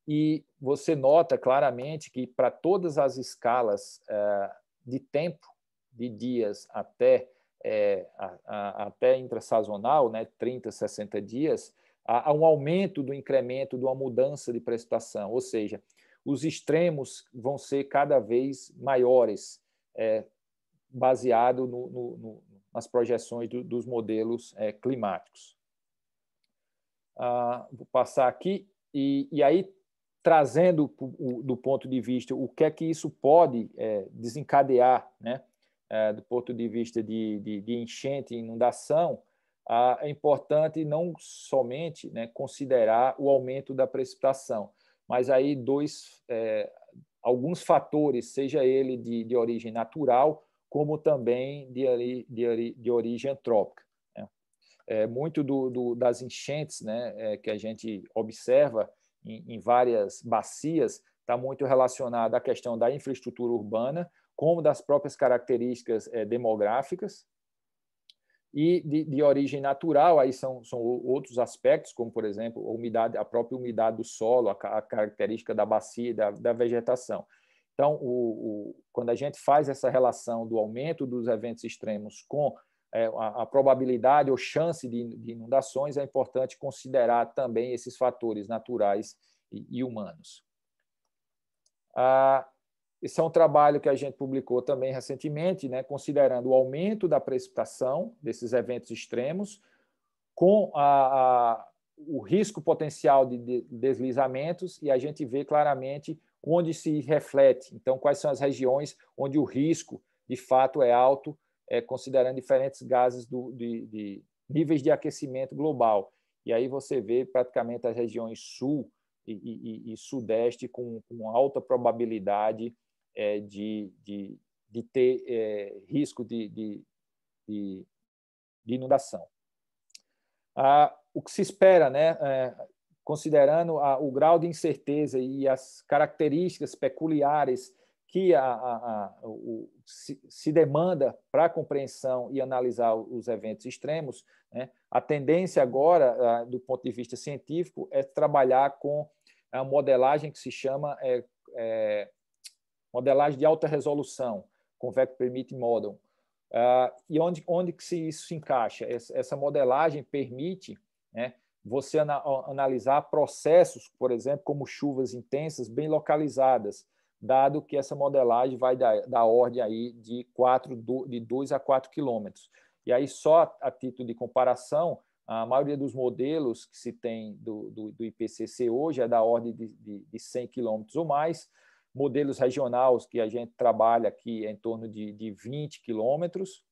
e você nota claramente que para todas as escalas é, de tempo, de dias até, é, a, a, até intrasazonal, né, 30, 60 dias, há, há um aumento do incremento, de uma mudança de prestação, ou seja, os extremos vão ser cada vez maiores, é, baseado no, no, no, nas projeções do, dos modelos é, climáticos. Ah, vou passar aqui, e, e aí trazendo do ponto de vista o que é que isso pode é, desencadear, né? É, do ponto de vista de, de, de enchente e inundação, ah, é importante não somente né, considerar o aumento da precipitação, mas aí dois é, alguns fatores, seja ele de, de, origem natural, como também de, de, de origem antrópica. Né? É, muito do, do, das enchentes né, é, que a gente observa em, em várias bacias está muito relacionado à questão da infraestrutura urbana, como das próprias características é, demográficas, e de, de, origem natural, aí são, são outros aspectos, como, por exemplo, a, umidade, a própria umidade do solo, a, a característica da bacia, da, da vegetação. Então, o, o, quando a gente faz essa relação do aumento dos eventos extremos com é, a, a, probabilidade ou chance de, de, inundações, é importante considerar também esses fatores naturais e, e humanos. Ah, esse é um trabalho que a gente publicou também recentemente, né, considerando o aumento da precipitação desses eventos extremos, com a, a, o risco potencial de, deslizamentos, e a gente vê claramente onde se reflete. Então, quais são as regiões onde o risco, de fato, é alto, é, considerando diferentes gases do, de, de níveis de aquecimento global. E aí você vê praticamente as regiões sul e, e, e sudeste com, com alta probabilidade é, de, de, de, ter é, risco de, de, de, inundação. Ah, o que se espera, né, é, considerando a, o grau de incerteza e as características peculiares que a, a, o, se, se, demanda para compreensão e analisar os eventos extremos, né, a tendência agora, do ponto de vista científico, é trabalhar com a modelagem que se chama é, é, modelagem de alta resolução, com Vector Permit Model. Uh, e onde, onde que se, isso se encaixa? Essa, modelagem permite né, você ana, analisar processos, por exemplo, como chuvas intensas bem localizadas, dado que essa modelagem vai da, da ordem aí de, 4, de 2 a 4 quilômetros. E aí, só a título de comparação, a maioria dos modelos que se tem do, do, do IPCC hoje é da ordem de, de, de 100 quilômetros ou mais, modelos regionais que a gente trabalha aqui em torno de, de 20 quilômetros,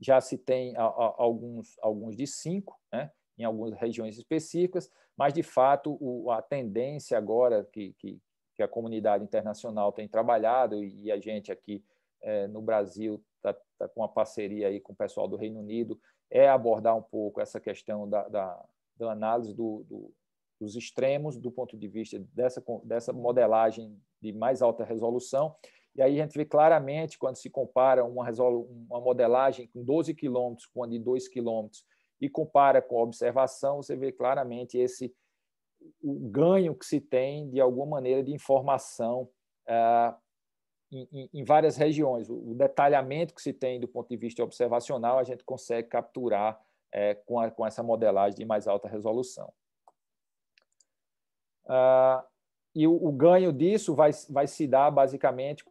já se tem a, a, alguns, alguns de 5, né? em algumas regiões específicas, mas, de fato, o, a tendência agora que, que, que, a comunidade internacional tem trabalhado e, e a gente aqui é, no Brasil está tá com uma parceria aí com o pessoal do Reino Unido é abordar um pouco essa questão da, da, da análise do, do, dos extremos do ponto de vista dessa, dessa modelagem de mais alta resolução. E aí a gente vê claramente, quando se compara uma, uma modelagem com 12 quilômetros com a de 2 quilômetros e compara com a observação, você vê claramente esse o ganho que se tem, de alguma maneira, de informação ah, em, em, várias regiões. O detalhamento que se tem do ponto de vista observacional, a gente consegue capturar eh, com, a, com essa modelagem de mais alta resolução. Ah, e o, o, ganho disso vai, vai se dar basicamente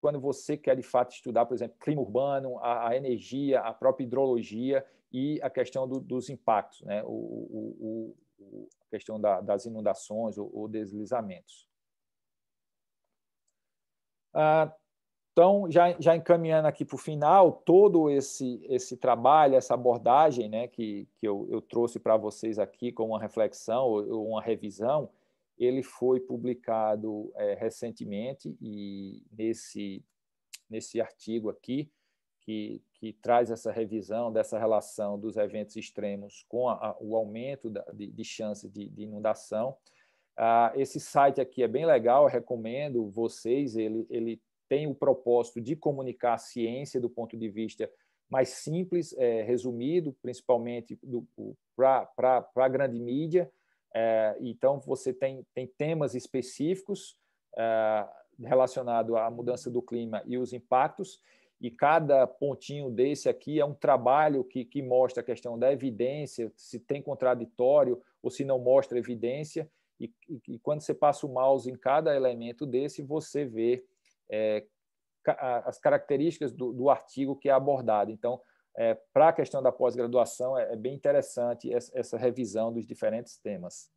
quando você quer de fato estudar, por exemplo, clima urbano, a, a energia, a própria hidrologia e a questão do, dos impactos, né? o, o, o a questão da, das inundações ou, ou deslizamentos. Ah, então, já, já encaminhando aqui para o final, todo esse, esse trabalho, essa abordagem né, que, que eu, eu trouxe para vocês aqui como uma reflexão ou, ou uma revisão, ele foi publicado é, recentemente e nesse, nesse artigo aqui, que, que, traz essa revisão dessa relação dos eventos extremos com a, o aumento da, de, de, de, de inundação. Ah, esse site aqui é bem legal, recomendo vocês. Ele, ele tem o propósito de comunicar a ciência do ponto de vista mais simples, é, resumido, principalmente para a grande mídia, é, então, você tem, tem temas específicos é, relacionados à mudança do clima e os impactos, e cada pontinho desse aqui é um trabalho que, que mostra a questão da evidência, se tem contraditório ou se não mostra evidência, e, e, e quando você passa o mouse em cada elemento desse, você vê é, as características do, do, artigo que é abordado. Então, é, para a questão da pós-graduação, é, é, bem interessante essa, essa, revisão dos diferentes temas.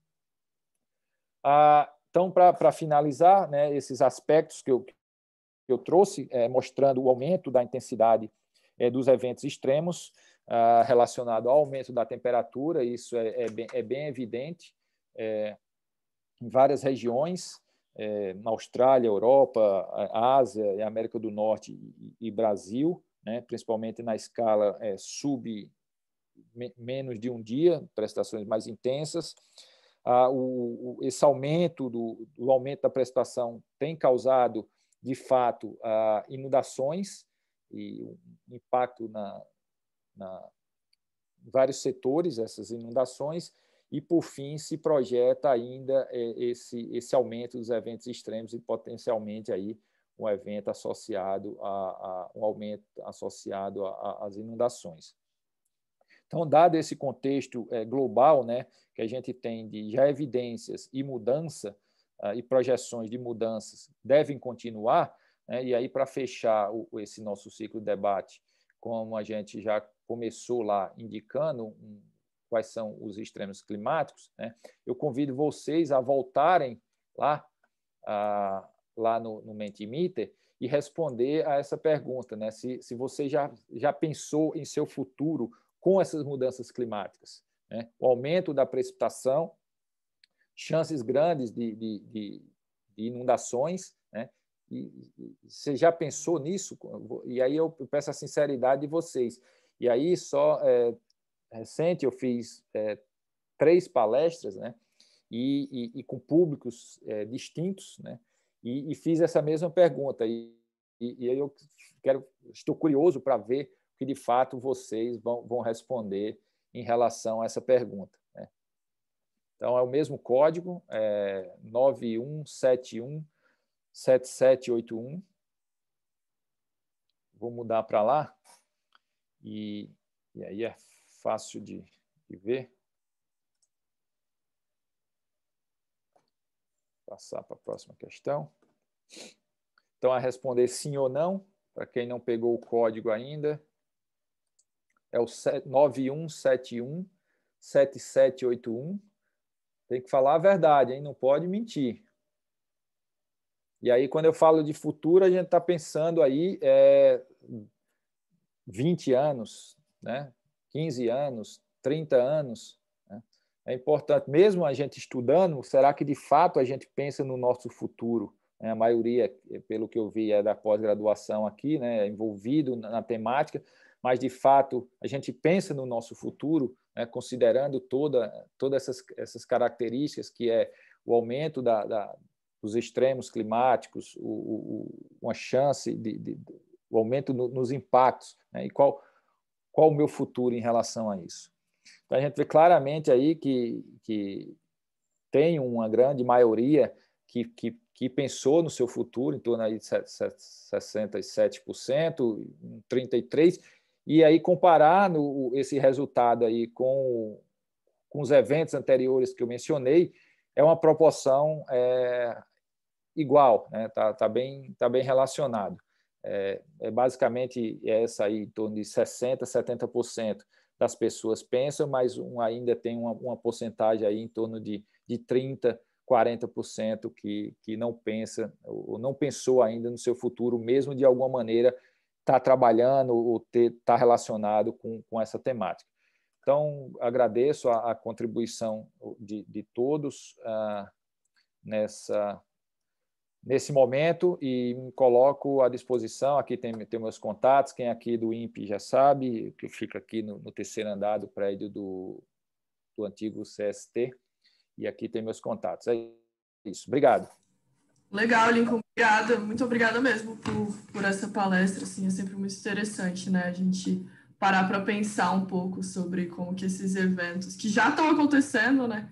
Ah, então, para finalizar, né, esses aspectos que eu, que eu trouxe, é, mostrando o aumento da intensidade é, dos eventos extremos, ah, relacionado ao aumento da temperatura, isso é, é bem, é bem, evidente em várias regiões, na Austrália, Europa, Ásia, América do Norte e, e Brasil né, principalmente na escala é, sub me, menos de um dia, prestações mais intensas. Ah, o, o, esse aumento do, do, aumento da prestação tem causado, de fato, ah, inundações e um impacto na, na em vários setores essas inundações e por fim se projeta ainda é, esse esse aumento dos eventos extremos e potencialmente aí um evento associado a, a um aumento associado às inundações. Então, dado esse contexto é, global, né, que a gente tem de já evidências e mudança uh, e projeções de mudanças devem continuar, né, e aí para fechar o, esse nosso ciclo de debate, como a gente já começou lá indicando um, quais são os extremos climáticos, né, eu convido vocês a voltarem lá a, ah, lá no, no Mentimeter e responder a essa pergunta, né? se, se você já, já pensou em seu futuro com essas mudanças climáticas. Né? O aumento da precipitação, chances grandes de, de, de, de inundações. Né? E, você já pensou nisso? E aí eu peço a sinceridade de vocês. E aí, só é, recente, eu fiz é, três palestras, né? E, e, e, com públicos é, distintos, né? E, e fiz essa mesma pergunta. E, e, eu quero, estou curioso para ver o que de fato vocês vão, vão responder em relação a essa pergunta. Né? Então, é o mesmo código, é 91717781. Vou mudar para lá. E, e aí é fácil de, de ver. Passar para a próxima questão. Então, a responder sim ou não, para quem não pegou o código ainda, é o 9171 7781. Tem que falar a verdade, hein? não pode mentir. E aí, quando eu falo de futuro, a gente está pensando aí é, 20 anos, né? 15 anos, 30 anos. Né? É importante, mesmo a gente estudando, será que de fato a gente pensa no nosso futuro? a maioria, pelo que eu vi, é da pós-graduação aqui, né, é envolvido na temática, mas de fato a gente pensa no nosso futuro, né, considerando toda, todas essas, essas características que é o aumento da, da dos extremos climáticos, o, o, uma chance de, de, de o aumento no, nos impactos, né, e qual, qual o meu futuro em relação a isso. Então a gente vê claramente aí que, que tem uma grande maioria que, que, que pensou no seu futuro, em torno aí de 67%, 33%, e aí comparar no, esse resultado aí com, com os eventos anteriores que eu mencionei, é uma proporção é, igual, né? tá, tá bem, tá bem relacionado. É, é basicamente essa aí, em torno de 60%, 70% das pessoas pensam, mas um ainda tem uma, uma porcentagem aí em torno de, de 30% 40% que, que não pensa ou não pensou ainda no seu futuro, mesmo de alguma maneira está trabalhando ou está relacionado com, com essa temática. Então, agradeço a, a contribuição de, de todos ah, nessa, nesse momento e me coloco à disposição. Aqui tem, tem meus contatos, quem é aqui do INPE já sabe, que fica aqui no, no terceiro andar do prédio do, do antigo CST. E aqui tem meus contatos. É isso. Obrigado. Legal, Lincoln. Obrigada. Muito obrigada mesmo por, por essa palestra. Assim, é sempre muito interessante, né? A gente parar para pensar um pouco sobre como que esses eventos que já estão acontecendo, né,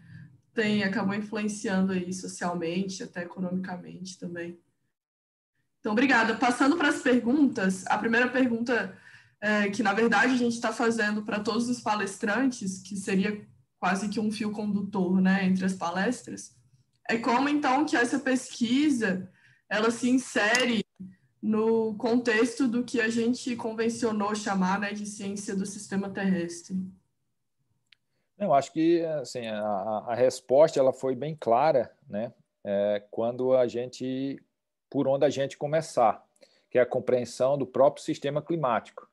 tem acabou influenciando aí socialmente, até economicamente também. Então, obrigada. Passando para as perguntas, a primeira pergunta é, que na verdade a gente está fazendo para todos os palestrantes, que seria quase que um fio condutor, né, entre as palestras, é como então que essa pesquisa ela se insere no contexto do que a gente convencionou chamar né, de ciência do sistema terrestre. Eu acho que assim, a, a resposta ela foi bem clara, né? É, quando a gente, por onde a gente começar, que é a compreensão do próprio sistema climático.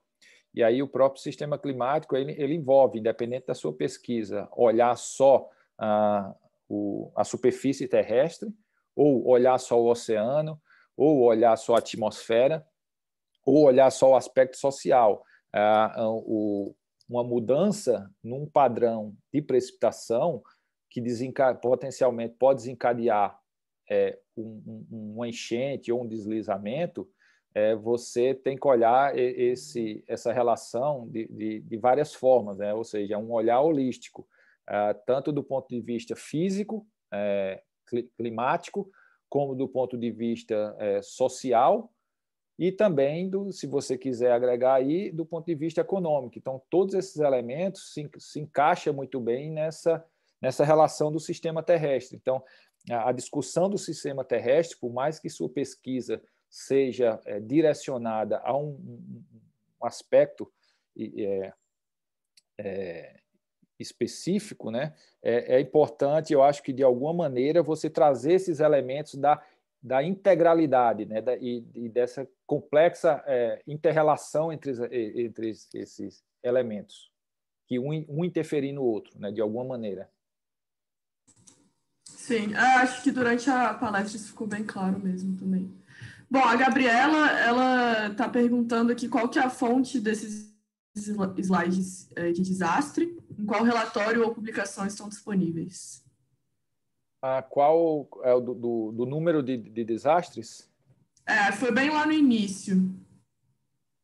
E aí o próprio sistema climático ele, ele envolve, independente da sua pesquisa, olhar só a, ah, o, a superfície terrestre, ou olhar só o oceano, ou olhar só a atmosfera, ou olhar só o aspecto social. a ah, o, uma mudança num padrão de precipitação que desenca... potencialmente pode desencadear é, um, um, uma enchente ou um deslizamento, é, você tem que olhar esse, uhum. essa relação de, de, de várias formas, né? ou seja, é um olhar holístico, ah, tanto do ponto de vista físico, é, climático, como do ponto de vista é, social e também, do, se você quiser agregar aí, do ponto de vista econômico. Então, todos esses elementos se, se encaixam muito bem nessa, nessa relação do sistema terrestre. Então, a, a discussão do sistema terrestre, por mais que sua pesquisa seja é, direcionada a um, um aspecto é, é, específico, né? É, é, importante, eu acho que de alguma maneira você trazer esses elementos da, da integralidade né? Da, e, e, dessa complexa é, interrelação entre, entre esses elementos, que um, um interferir no outro, né? de alguma maneira. Sim, ah, acho que durante a palestra isso ficou bem claro mesmo também. Bom, a Gabriela, ela está perguntando aqui qual que é a fonte desses slides eh, de desastre, em qual relatório ou publicação estão disponíveis? A qual é o do, do, do número de, de, desastres? É, foi bem lá no início.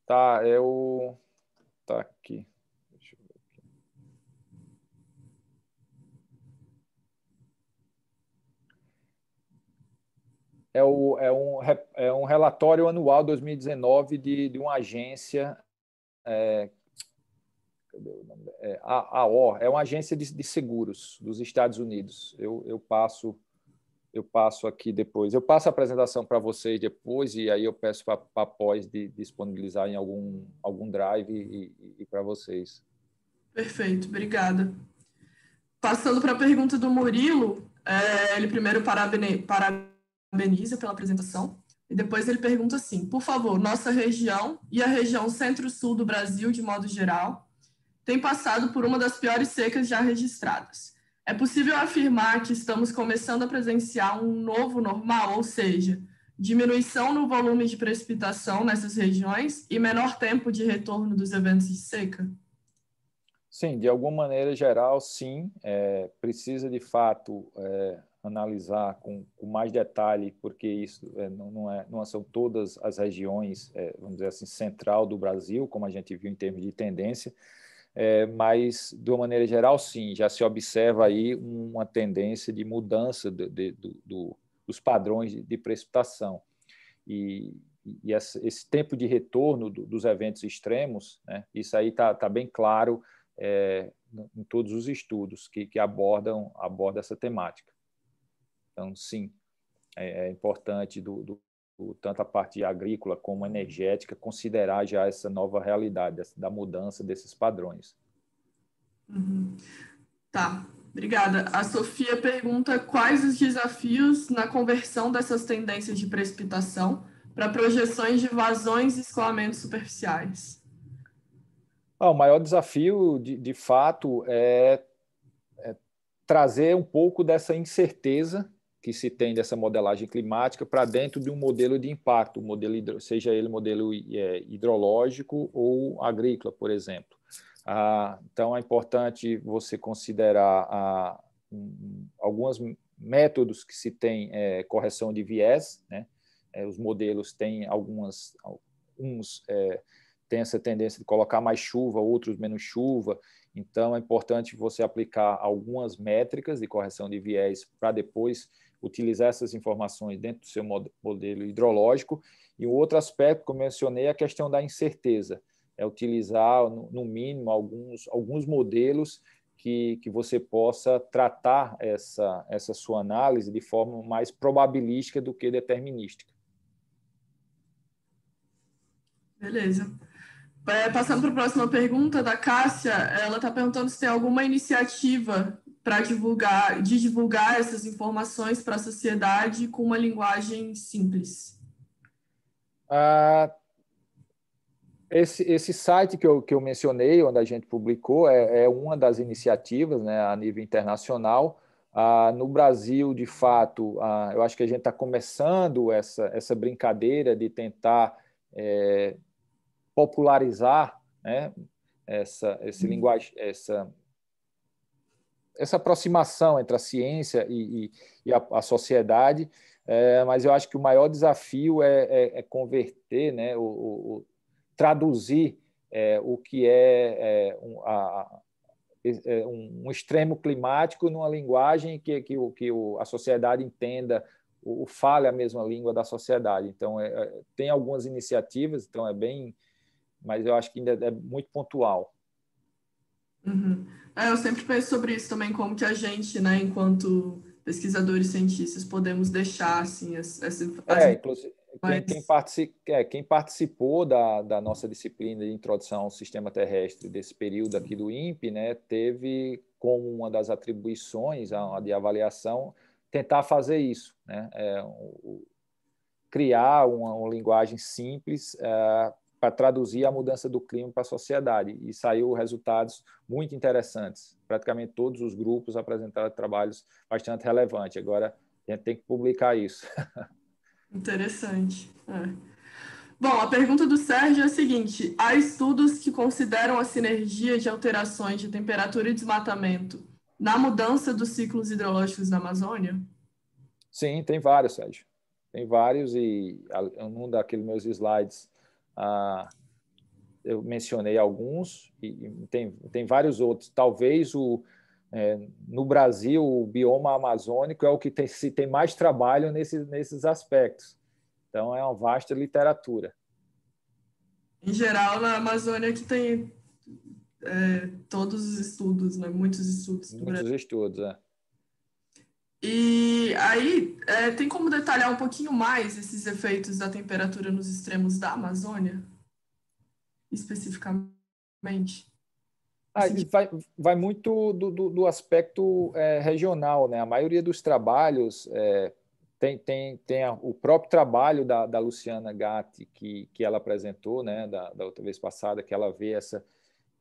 Tá, eu... Tá aqui. é, o, é, um, é um relatório anual 2019 de, de uma agência. É, cadê o nome? É, AO, é uma agência de, de seguros dos Estados Unidos. Eu, eu passo eu passo aqui depois. Eu passo a apresentação para vocês depois e aí eu peço para após pós de, disponibilizar em algum, algum drive e, e, para vocês. Perfeito, obrigada. Passando para a pergunta do Murilo, é, ele primeiro parabeniza parabeniza pela apresentação. E depois ele pergunta assim: por favor, nossa região e a região centro-sul do Brasil, de modo geral, tem passado por uma das piores secas já registradas. É possível afirmar que estamos começando a presenciar um novo normal, ou seja, diminuição no volume de precipitação nessas regiões e menor tempo de retorno dos eventos de seca? Sim, de alguma maneira geral, sim. É, precisa, de fato, é, analisar com, com mais detalhe, porque isso é, não, é, não são todas as regiões, é, vamos dizer assim, central do Brasil, como a gente viu em termos de tendência, é, mas de uma maneira geral, sim, já se observa aí uma tendência de mudança de, de, do, do, dos padrões de, de precipitação. E, e esse, esse tempo de retorno do, dos eventos extremos, né, isso aí está tá bem claro é, em todos os estudos que, que abordam essa temática. Então, sim, é, é, importante do, do, do, tanto a parte agrícola como energética considerar já essa nova realidade da mudança desses padrões. Uhum. Tá, obrigada. A Sofia pergunta quais os desafios na conversão dessas tendências de precipitação para projeções de vazões e escoamentos superficiais. Ah, o maior desafio, de, de fato, é, é trazer um pouco dessa incerteza que se tem dessa modelagem climática para dentro de um modelo de impacto, modelo hidro, seja ele modelo é, hidrológico ou agrícola, por exemplo. Ah, então, é importante você considerar ah, alguns métodos que se tem é, correção de viés, né? É, os modelos têm algumas, uns é, têm essa tendência de colocar mais chuva, outros menos chuva, então é importante você aplicar algumas métricas de correção de viés para depois utilizar essas informações dentro do seu modelo hidrológico. E o outro aspecto que eu mencionei é a questão da incerteza, é utilizar, no mínimo, alguns, alguns modelos que, que você possa tratar essa, essa sua análise de forma mais probabilística do que determinística. Beleza. É, passando para a próxima pergunta da Cássia, ela está perguntando se tem alguma iniciativa para divulgar, de divulgar essas informações para a sociedade com uma linguagem simples? Ah, esse, esse site que eu, que eu mencionei, onde a gente publicou, é, é uma das iniciativas né, a nível internacional. Ah, no Brasil, de fato, ah, eu acho que a gente está começando essa, essa brincadeira de tentar é, popularizar né, essa, esse uhum. linguagem, essa essa aproximação entre a ciência e, e, e a, a, sociedade, é, mas eu acho que o maior desafio é, é, é converter, né, o, o traduzir é, o que é, é um, a, é, um, extremo climático numa linguagem que, que, o, que o, a sociedade entenda, o, o fale a mesma língua da sociedade. Então, tem algumas iniciativas, então é bem, mas eu acho que ainda é muito pontual. Uhum. É, eu sempre penso sobre isso também, como que a gente, né, enquanto pesquisadores cientistas, podemos deixar assim essa. É, inclusive, quem, é, quem, participou da, da, nossa disciplina de introdução ao sistema terrestre desse período aqui do INPE, né, teve como uma das atribuições a, de avaliação tentar fazer isso, né, é, o, criar uma, uma, linguagem simples é, para traduzir a mudança do clima para a sociedade e saiu resultados muito interessantes. Praticamente todos os grupos apresentaram trabalhos bastante relevantes. Agora a gente tem que publicar isso. Interessante. É. Bom, a pergunta do Sérgio é a seguinte: há estudos que consideram a sinergia de alterações de temperatura e desmatamento na mudança dos ciclos hidrológicos na Amazônia? Sim, tem vários, Sérgio. Tem vários e um daqueles meus slides ah, eu mencionei alguns e tem, tem vários outros. Talvez o, é, no Brasil o bioma amazônico é o que tem, se tem mais trabalho nesse, nesses aspectos. Então é uma vasta literatura. Em geral, na Amazônia é que tem é, todos os estudos, né? muitos estudos. Muitos estudos, é. E aí, é, tem como detalhar um pouquinho mais esses efeitos da temperatura nos extremos da Amazônia, especificamente? Ah, assim, tipo vai, vai muito do, do, do aspecto é, regional, né? A maioria dos trabalhos é, tem, tem, tem a, o próprio trabalho da, da Luciana Gatti que, que ela apresentou, né? Da, da outra vez passada, que ela vê essa,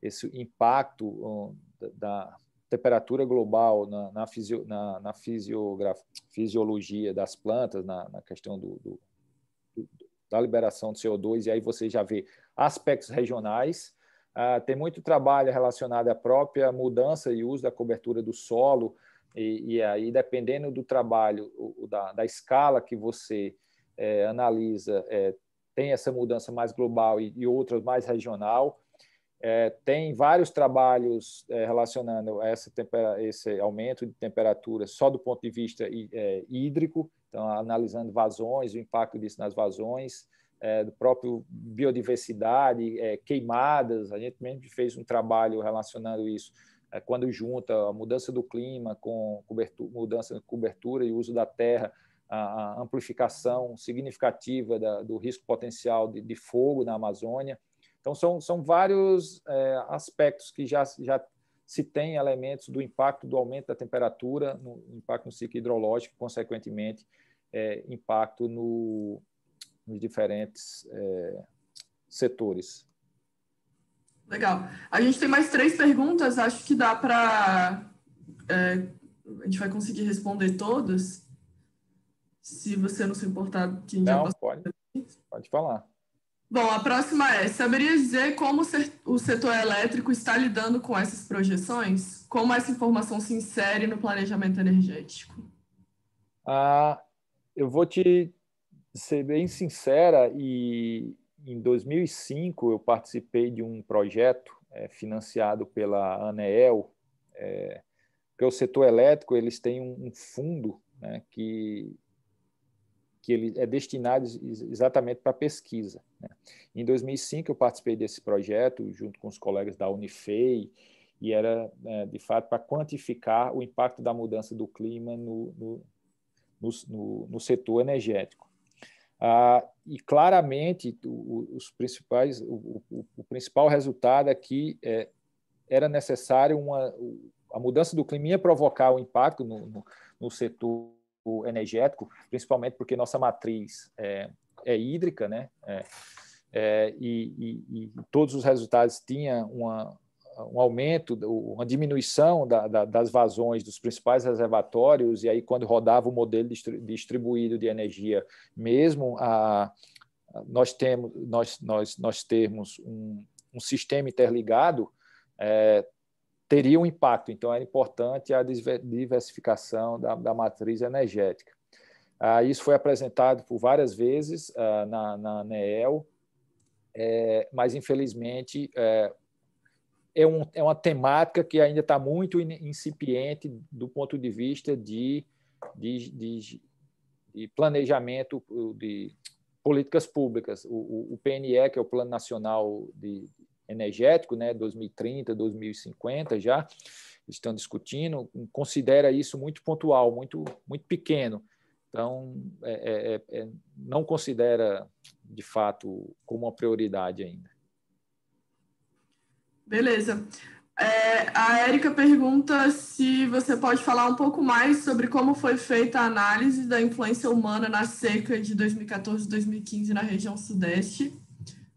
esse impacto um, da, temperatura global na, na, na, na fisiologia das plantas, na, na questão do, do, do, da liberação de CO2, e aí você já vê aspectos regionais. Ah, tem muito trabalho relacionado à própria mudança e uso da cobertura do solo, e, e aí, dependendo do trabalho, o, da, da, escala que você é, analisa, é, tem essa mudança mais global e, e outras mais regional. É, tem vários trabalhos é, relacionando essa esse aumento de temperatura só do ponto de vista é, hídrico, então analisando vazões, o impacto disso nas vazões, é, do próprio biodiversidade, é, queimadas. A gente mesmo fez um trabalho relacionando isso é, quando junta a mudança do clima com cobertura, mudança de cobertura e uso da terra, a, a amplificação significativa da, do risco potencial de, de fogo na Amazônia. Então, são, são vários é, aspectos que já, já se tem elementos do impacto do aumento da temperatura, no impacto no ciclo hidrológico, consequentemente, é, impacto no, nos diferentes é, setores. Legal. A gente tem mais três perguntas, acho que dá para. É, a gente vai conseguir responder todas. Se você não se importar, quem não, já passou. Pode, pode falar. Bom, a próxima é: saberia dizer como o setor elétrico está lidando com essas projeções? Como essa informação se insere no planejamento energético? Ah, eu vou te ser bem sincera e em 2005 eu participei de um projeto é, financiado pela ANEEL. é, porque o setor elétrico eles têm um, um fundo né, que que ele é destinado exatamente para pesquisa. Né? Em 2005 eu participei desse projeto junto com os colegas da Unifei e era né, de fato para quantificar o impacto da mudança do clima no, no, no, no setor energético. Ah, e claramente os principais, o, o, o principal resultado aqui é que é, era necessário uma a mudança do clima ia provocar um impacto no, no, no setor energético, principalmente porque nossa matriz é, é hídrica, né? É, é, e, e, e, todos os resultados tinham uma, um aumento, uma diminuição da, da, das vazões dos principais reservatórios, e aí, quando rodava o modelo distribuído de energia, mesmo a, nós, temos, nós, nós, nós temos um, um sistema interligado, é, teria um impacto. Então, era importante a diversificação da, da matriz energética. Ah, isso foi apresentado por várias vezes ah, na, na ANEEL, é, mas, infelizmente, é, é, um, é, uma temática que ainda está muito incipiente do ponto de vista de, de, de, de planejamento de políticas públicas. O, o, o, PNE, que é o Plano Nacional de energético, né, 2030, 2050 já estão discutindo, considera isso muito pontual, muito, muito pequeno. Então, é, é, é, é não considera de fato como uma prioridade ainda. Beleza. É, a Érica pergunta se você pode falar um pouco mais sobre como foi feita a análise da influência humana na seca de 2014-2015 na região Sudeste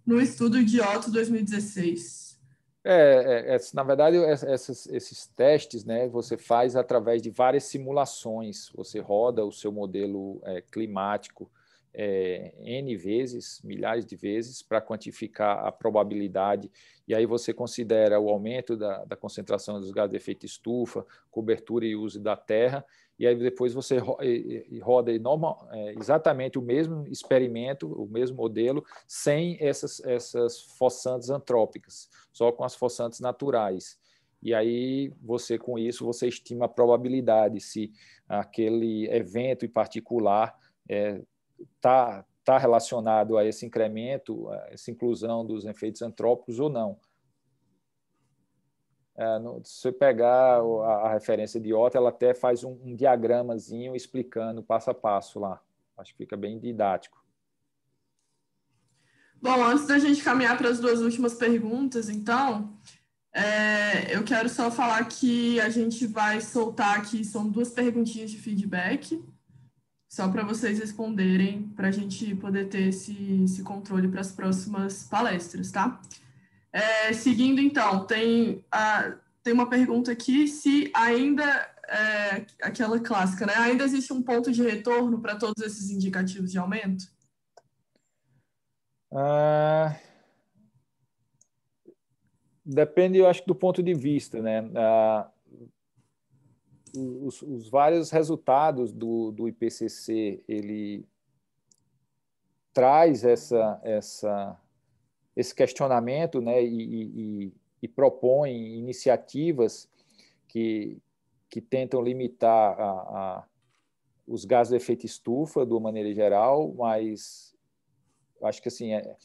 no estudo de Otto 2016. É, é, é, na verdade, é, essas, esses testes né, você faz através de várias simulações. Você roda o seu modelo é, climático é, N vezes, milhares de vezes, para quantificar a probabilidade. E aí você considera o aumento da, da concentração dos gases de efeito estufa, cobertura e uso da terra, e aí depois você roda é, exatamente o mesmo experimento, o mesmo modelo, sem essas, essas fossantes antrópicas, só com as fossantes naturais. E aí você, com isso, você estima a probabilidade se aquele evento em particular está é, tá, tá relacionado a esse incremento, a essa inclusão dos efeitos antrópicos ou não. É, no, se você pegar a, a, referência de Otto, ela até faz um, um diagramazinho explicando passo a passo lá. Acho que fica bem didático. Bom, antes da gente caminhar para as duas últimas perguntas, então, é, eu quero só falar que a gente vai soltar aqui, são duas perguntinhas de feedback, só para vocês responderem, para a gente poder ter esse, esse controle para as próximas palestras, tá? É, seguindo, então, tem, a, tem uma pergunta aqui: se ainda, é, aquela clássica, né? ainda existe um ponto de retorno para todos esses indicativos de aumento? Ah, depende, eu acho, do ponto de vista. Né? Ah, os, os, vários resultados do, do IPCC, ele traz essa, essa esse questionamento né, e, e, e propõe iniciativas que, que tentam limitar a, a, os gases de efeito estufa de uma maneira geral, mas acho que assim é,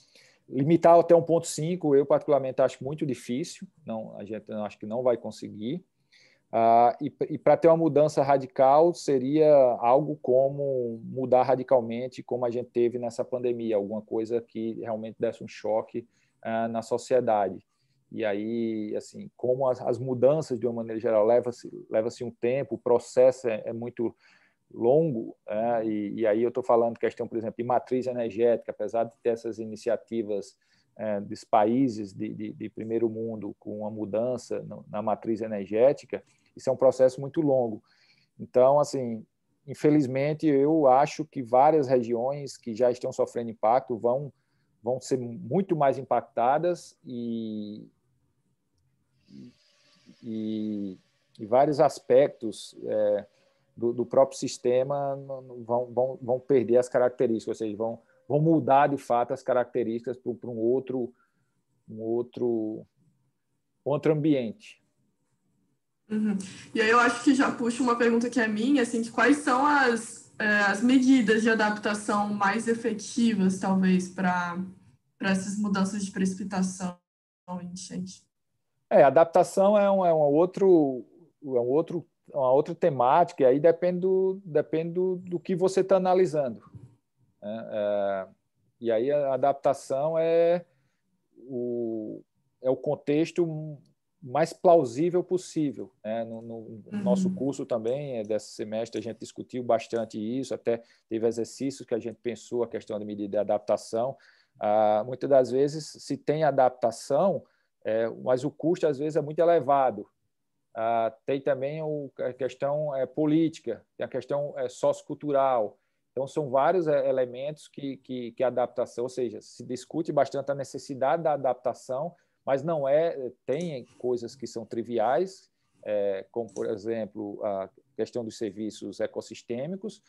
limitar até 1.5 eu particularmente acho muito difícil, não a gente acho que não vai conseguir. Ah, e, e para ter uma mudança radical seria algo como mudar radicalmente, como a gente teve nessa pandemia, alguma coisa que realmente desse um choque ah, na sociedade. E aí, assim, como as, as mudanças de uma maneira geral leva-se leva um tempo, o processo é, é muito longo, é, e, e, aí eu estou falando questão, por exemplo, de matriz energética, apesar de ter essas iniciativas é, dos países de, de, de, primeiro mundo com a mudança no, na matriz energética, isso é um processo muito longo. Então, assim, infelizmente, eu acho que várias regiões que já estão sofrendo impacto vão, vão ser muito mais impactadas e, e, e vários aspectos é, do, do, próprio sistema vão, vão, vão perder as características, ou seja, vão, vão mudar de fato as características para um outro, um outro, outro ambiente. Uhum. E aí eu acho que já puxo uma pergunta que é minha, assim, que quais são as, é, as medidas de adaptação mais efetivas, talvez, para essas mudanças de precipitação em enchente? É, adaptação é um, é um outro, é um outro, uma outra temática, e aí depende do, depende do, do que você está analisando. Né? É, e aí a adaptação é o, é o contexto mais plausível possível. Né? No, no uhum. nosso curso também, é, desse semestre, a gente discutiu bastante isso, até teve exercícios que a gente pensou a questão da medida de adaptação. Ah, muitas das vezes se tem adaptação, é, mas o custo às vezes é muito elevado. Ah, tem também o, a questão é, política, tem a questão é, sociocultural, então, são vários eh, elementos que, que, que a adaptação, ou seja, se discute bastante a necessidade da adaptação, mas não é, tem coisas que são triviais, é, como, por exemplo, a questão dos serviços ecossistêmicos,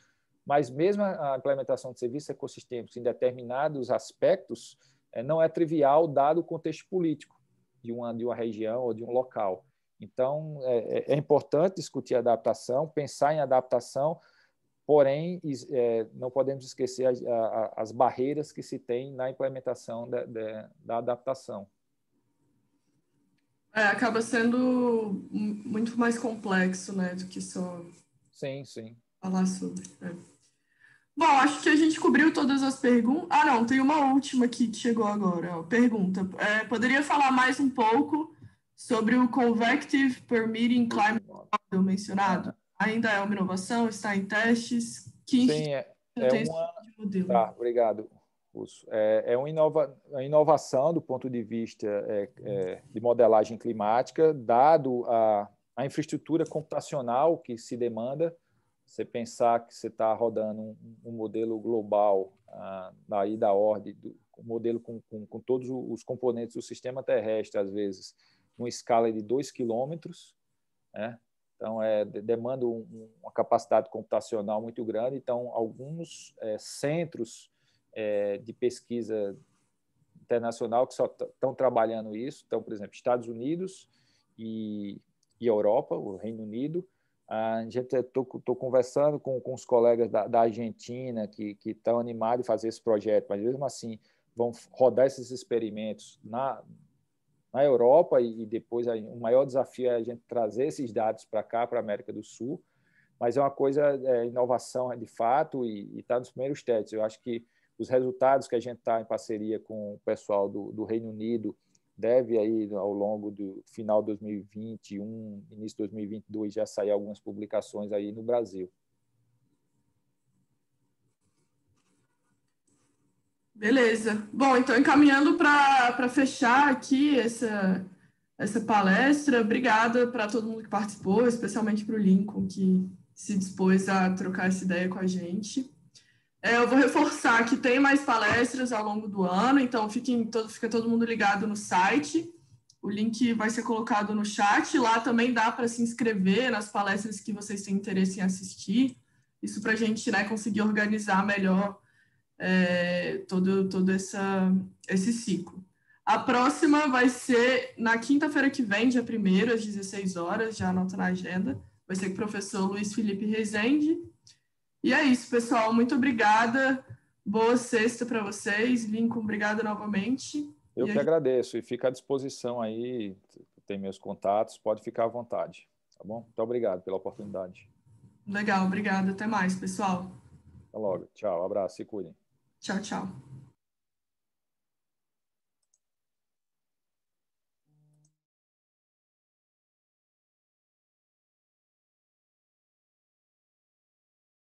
mas mesmo a implementação de serviços ecossistêmicos em determinados aspectos é, não é trivial, dado o contexto político de uma, de uma região ou de um local. Então, é, é, é importante discutir adaptação, pensar em adaptação, porém é, não podemos esquecer a, a, as barreiras que se tem na implementação da, da, da adaptação. É, acaba sendo muito mais complexo, né, do que só sim, sim. falar sobre. É. Bom, acho que a gente cobriu todas as perguntas. Ah, não, tem uma última aqui que chegou agora. Ó, pergunta: é, poderia falar mais um pouco sobre o Convective Permitting Climate uhum. Model mencionado? ainda é uma inovação, está em testes? Que Sim, é, é uma... Tipo modelo? Tá, obrigado. É, é uma, inova... uma inovação do ponto de vista é, é, de modelagem climática, dado a, a infraestrutura computacional que se demanda. Você pensar que você está rodando um, um, modelo global ah, daí da ordem, do, um modelo com, com, com todos os componentes do sistema terrestre, às vezes, numa escala de 2 quilômetros, né? Então, é, demanda um, uma capacidade computacional muito grande. Então, alguns é, centros é, de pesquisa internacional que só estão trabalhando isso. Então, por exemplo, Estados Unidos e, e Europa, o Reino Unido. A gente estou conversando com, com os colegas da, da Argentina que estão animados em fazer esse projeto, mas mesmo assim vão rodar esses experimentos na, na Europa e depois o maior desafio é a gente trazer esses dados para cá, para a América do Sul, mas é uma coisa, é, inovação é, de fato e está nos primeiros testes. Eu acho que os resultados que a gente está em parceria com o pessoal do, do, Reino Unido deve aí ao longo do final de 2021, início de 2022 já sair algumas publicações aí no Brasil. Beleza. Bom, então encaminhando para fechar aqui essa, essa palestra, obrigada para todo mundo que participou, especialmente para o Lincoln, que se dispôs a trocar essa ideia com a gente. É, eu vou reforçar que tem mais palestras ao longo do ano, então fiquem todo, fica todo mundo ligado no site. O link vai ser colocado no chat. Lá também dá para se inscrever nas palestras que vocês têm interesse em assistir. Isso para a gente né, conseguir organizar melhor é, todo, todo essa, esse ciclo. A próxima vai ser na quinta-feira que vem, dia 1 às 16 horas, já anota na agenda. Vai ser com o professor Luiz Felipe Rezende. E é isso, pessoal. Muito obrigada. Boa sexta para vocês. Lincoln, obrigada novamente. Eu e que gente... agradeço e fica à disposição aí. Tem meus contatos, pode ficar à vontade. Tá bom? Muito obrigado pela oportunidade. Legal, obrigado. Até mais, pessoal. Até logo. Tchau, abraço, se cuidem. 早，早。